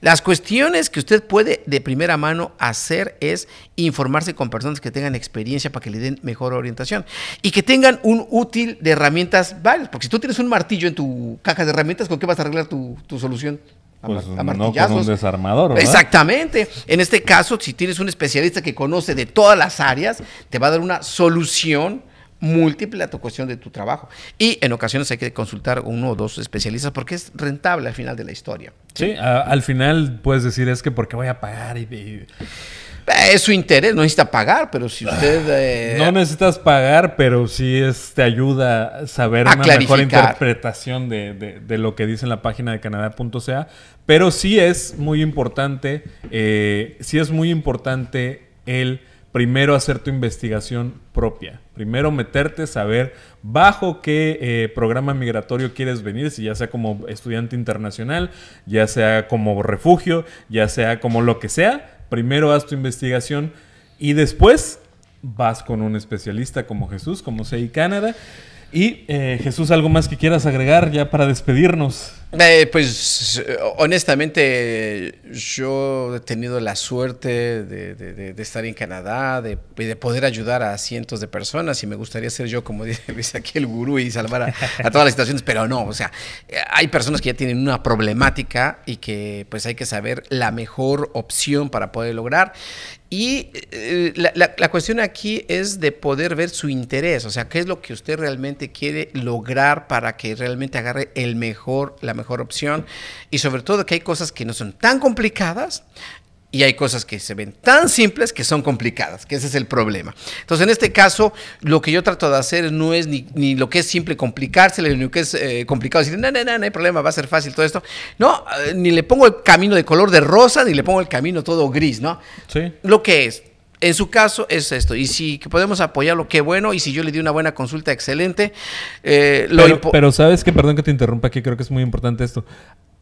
Las cuestiones que usted puede de primera mano hacer es informarse con personas que tengan experiencia para que le den mejor orientación y que tengan un útil de herramientas varias. Porque si tú tienes un martillo en tu caja de herramientas, ¿con qué vas a arreglar tu, solución? A, pues, desarmador. Exactamente. En este caso, si tienes un especialista que conoce de todas las áreas, te va a dar una solución múltiple a tu cuestión de tu trabajo. Y en ocasiones hay que consultar uno o dos especialistas porque es rentable al final de la historia. Sí, al final puedes decir es que porque voy a pagar? y... Es su interés, no necesita pagar, pero si usted... Ah, eh, no necesitas pagar, pero sí te este, ayuda a saber una mejor interpretación de, lo que dice en la página de canadá.ca. Pero sí es muy importante, eh, sí es muy importante el primero hacer tu investigación propia. Primero meterte, saber bajo qué eh, programa migratorio quieres venir, si ya sea como estudiante internacional, ya sea como refugio, ya sea como lo que sea, Primero haz tu investigación y después vas con un especialista como Jesús, como CI Canadá. Y eh, Jesús, ¿algo más que quieras agregar ya para despedirnos? Eh, pues honestamente yo he tenido la suerte de, estar en Canadá, de, de, poder ayudar a cientos de personas y me gustaría ser yo, como [laughs] dice aquí el gurú y salvar a, todas las situaciones, pero no, o sea, eh, hay personas que ya tienen una problemática y que pues hay que saber la mejor opción para poder lograr. Y eh, la, cuestión aquí es de poder ver su interés, o sea, qué es lo que usted realmente quiere lograr para que realmente agarre el mejor, la mejor mejor opción y sobre todo que hay cosas que no son tan complicadas y hay cosas que se ven tan simples que son complicadas, que ese es el problema. Entonces, en este caso, lo que yo trato de hacer no es ni, lo que es simple complicarse, ni lo que es eh, complicado decir, no, no, no, no hay problema, va a ser fácil todo esto. No, eh, ni le pongo el camino de color de rosa, ni le pongo el camino todo gris, ¿no? Lo que es, en su caso es esto. Y si podemos apoyarlo, qué bueno. Y si yo le di una buena consulta, excelente. Eh, pero, sabes que, perdón que te interrumpa aquí, creo que es muy importante esto.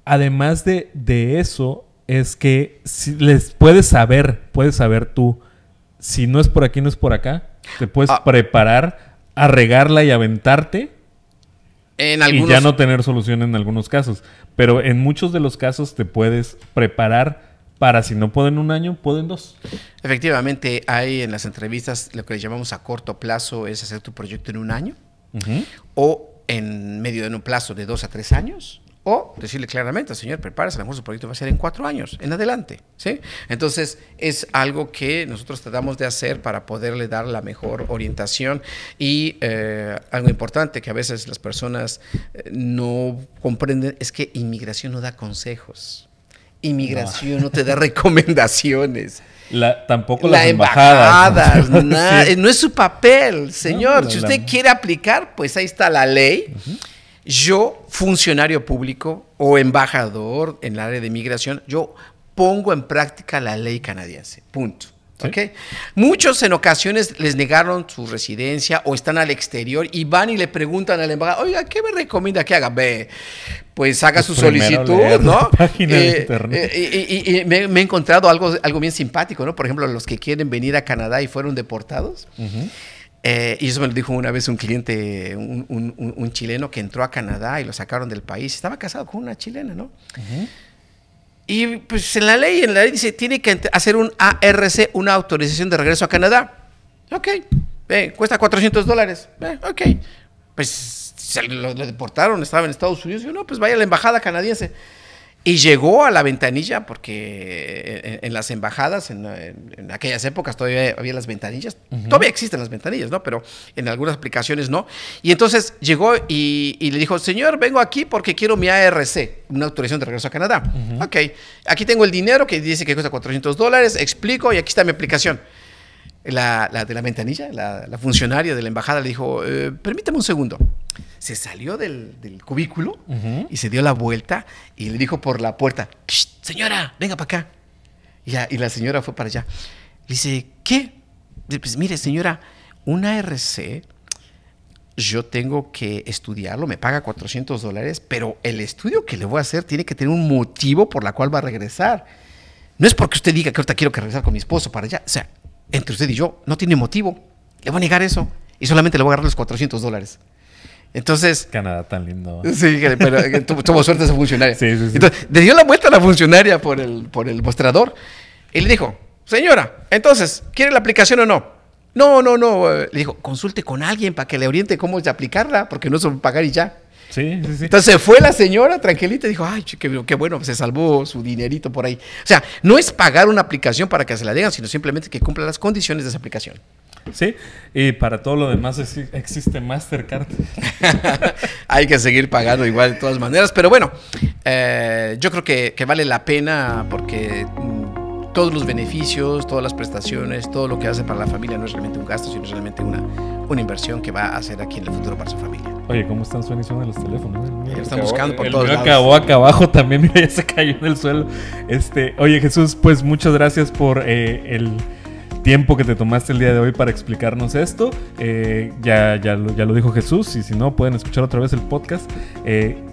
Además de, eso, es que les puedes saber, puedes saber tú, si no es por aquí, no es por acá, te puedes ah. preparar a regarla y aventarte. Y ya no tener solución en algunos casos. Pero en muchos de los casos te puedes preparar para si no pueden un año, pueden dos. Efectivamente, hay en las entrevistas lo que llamamos a corto plazo es hacer tu proyecto en un año o en medio de un plazo de dos a tres años. O decirle claramente al señor, prepárese, a lo mejor su proyecto va a ser en cuatro años, en adelante. ¿sí? Entonces, es algo que nosotros tratamos de hacer para poderle dar la mejor orientación. Y eh, algo importante que a veces las personas eh, no comprenden es que inmigración no da consejos inmigración no, te da recomendaciones. La, tampoco la embajadas. [laughs] Eh, no es su papel, señor. si usted quiere aplicar, pues ahí está la ley. Yo, funcionario público o embajador en el área de inmigración, yo pongo en práctica la ley canadiense. Punto. ¿Okay? Muchos en ocasiones les negaron su residencia o están al exterior y van y le preguntan al embajador. oiga, ¿qué me recomienda que haga? Ve, pues haga su solicitud, ¿no? [laughs] Página de eh, internet. Eh, y, me, he encontrado algo, algo bien simpático, ¿no? Por ejemplo, los que quieren venir a Canadá y fueron deportados. Eh, y eso me lo dijo una vez un cliente, un, chileno que entró a Canadá y lo sacaron del país. Estaba casado con una chilena, ¿no? Ajá. Y pues en la ley, en la ley dice, tiene que hacer un ARC, una autorización de regreso a Canadá. Ok, cuesta 400 dólares. ok, pues se lo, deportaron, estaba en Estados Unidos. yo, no, pues vaya a la embajada canadiense. Y llegó a la ventanilla, porque eh, en, las embajadas, en, aquellas épocas todavía había las ventanillas, todavía existen las ventanillas, ¿no? Pero en algunas aplicaciones no. Y entonces llegó y, le dijo, señor, vengo aquí porque quiero mi ARC, una autorización de regreso a Canadá. Ok, aquí tengo el dinero que dice que cuesta 400 dólares, explico y aquí está mi aplicación. La, de la ventanilla, la, funcionaria de la embajada le dijo, eh, permítame un segundo. Se salió del, cubículo y se dio la vuelta y le dijo por la puerta, señora, venga para acá. Y, y la señora fue para allá. Le dice, ¿qué? Pues mire, señora, una RC yo tengo que estudiarlo, me paga 400 dólares, pero el estudio que le voy a hacer tiene que tener un motivo por la cual va a regresar. No es porque usted diga que ahorita quiero regresar con mi esposo para allá. O sea, entre usted y yo, no tiene motivo. Le voy a negar eso y solamente le voy a agarrar los 400 dólares. Entonces. Canadá tan lindo. Sí, pero eh, tuvo suerte esa funcionaria. Entonces, le dio la vuelta a la funcionaria por el, por el mostrador y le dijo: Señora, entonces, ¿quiere la aplicación o no? No, no, no. Eh", le dijo: Consulte con alguien para que le oriente cómo aplicarla, porque no es pagar y ya. Sí, sí, sí. Entonces fue la señora tranquilita y dijo, ay, qué, bueno, se salvó su dinerito por ahí. O sea, no es pagar una aplicación para que se la digan, sino simplemente que cumpla las condiciones de esa aplicación. Sí, y para todo lo demás existe Mastercard. [laughs] Hay que seguir pagando igual de todas maneras, pero bueno, eh, yo creo que vale la pena porque todos los beneficios, todas las prestaciones, todo lo que hace para la familia no es realmente un gasto, sino realmente una, una inversión que va a hacer aquí en el futuro para su familia. Oye, ¿cómo están suena los teléfonos? ¿eh? están buscando por el todos mío acabó acá abajo también, [laughs] ya se cayó en el suelo. Este, oye, Jesús, pues muchas gracias por eh, el tiempo que te tomaste el día de hoy para explicarnos esto. Eh, ya, ya, ya lo dijo Jesús, y si no, pueden escuchar otra vez el podcast.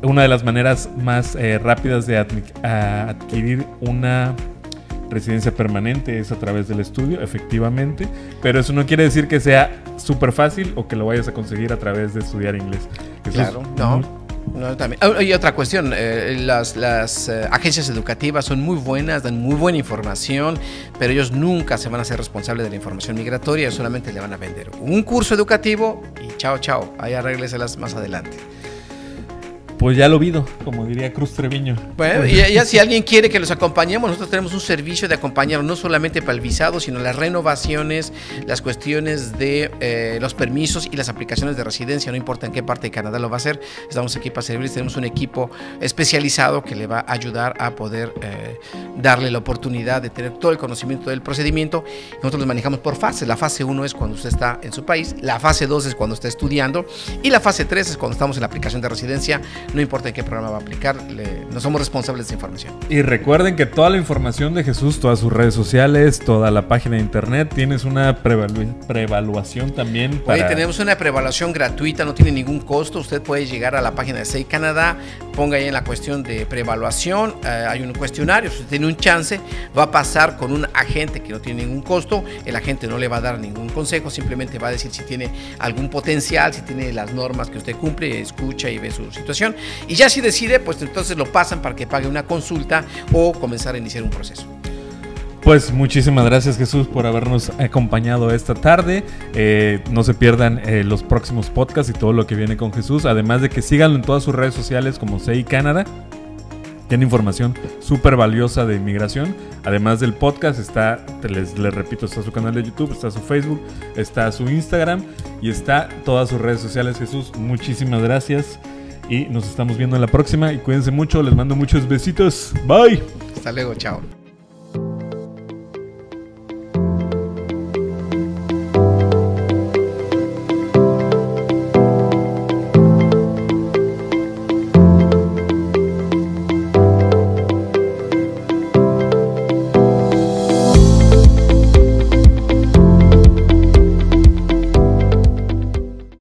una de las maneras más rápidas de adquirir una residencia permanente es a través del estudio, efectivamente, pero eso no quiere decir que sea súper fácil o que lo vayas a conseguir a través de estudiar inglés. claro, no. Ah, y otra cuestión, eh, las, eh, agencias educativas son muy buenas, dan muy buena información, pero ellos nunca se van a ser responsables de la información migratoria, solamente le van a vender un curso educativo y chao, chao, ahí arregleselas más adelante. Pues ya lo vido, como diría Cruz Treviño. Bueno, y ya, si alguien quiere que los acompañemos, nosotros tenemos un servicio de acompañar no solamente para el visado, sino las renovaciones, las cuestiones de eh, los permisos y las aplicaciones de residencia, no importa en qué parte de Canadá lo va a hacer, estamos aquí para servirles, tenemos un equipo especializado que le va a ayudar a poder eh, darle la oportunidad de tener todo el conocimiento del procedimiento. Nosotros los manejamos por fases, la fase 1 es cuando usted está en su país, la fase 2 es cuando está estudiando y la fase 3 es cuando estamos en la aplicación de residencia no importa qué programa va a aplicar, no somos responsables de esa información. Y recuerden que toda la información de Jesús, todas sus redes sociales, toda la página de internet, tienes una prevaluación también. Para... tenemos una prevaluación gratuita, no tiene ningún costo. Usted puede llegar a la página de Sei Canadá, ponga ahí en la cuestión de prevaluación, eh, hay un cuestionario, si usted tiene un chance, va a pasar con un agente que no tiene ningún costo, el agente no le va a dar ningún consejo, simplemente va a decir si tiene algún potencial, si tiene las normas que usted cumple, escucha y ve su situación y ya si decide, pues entonces lo pasan para que pague una consulta o comenzar a iniciar un proceso. Pues muchísimas gracias Jesús por habernos acompañado esta tarde. Eh, no se pierdan eh, los próximos podcasts y todo lo que viene con Jesús. Además de que síganlo en todas sus redes sociales como CI Canadá. Tiene información súper valiosa de inmigración. Además del podcast, está, les, repito, está su canal de YouTube, está su Facebook, está su Instagram y está todas sus redes sociales. Jesús, muchísimas gracias. Y nos estamos viendo en la próxima. Y cuídense mucho. Les mando muchos besitos. Bye. Hasta luego. Chao.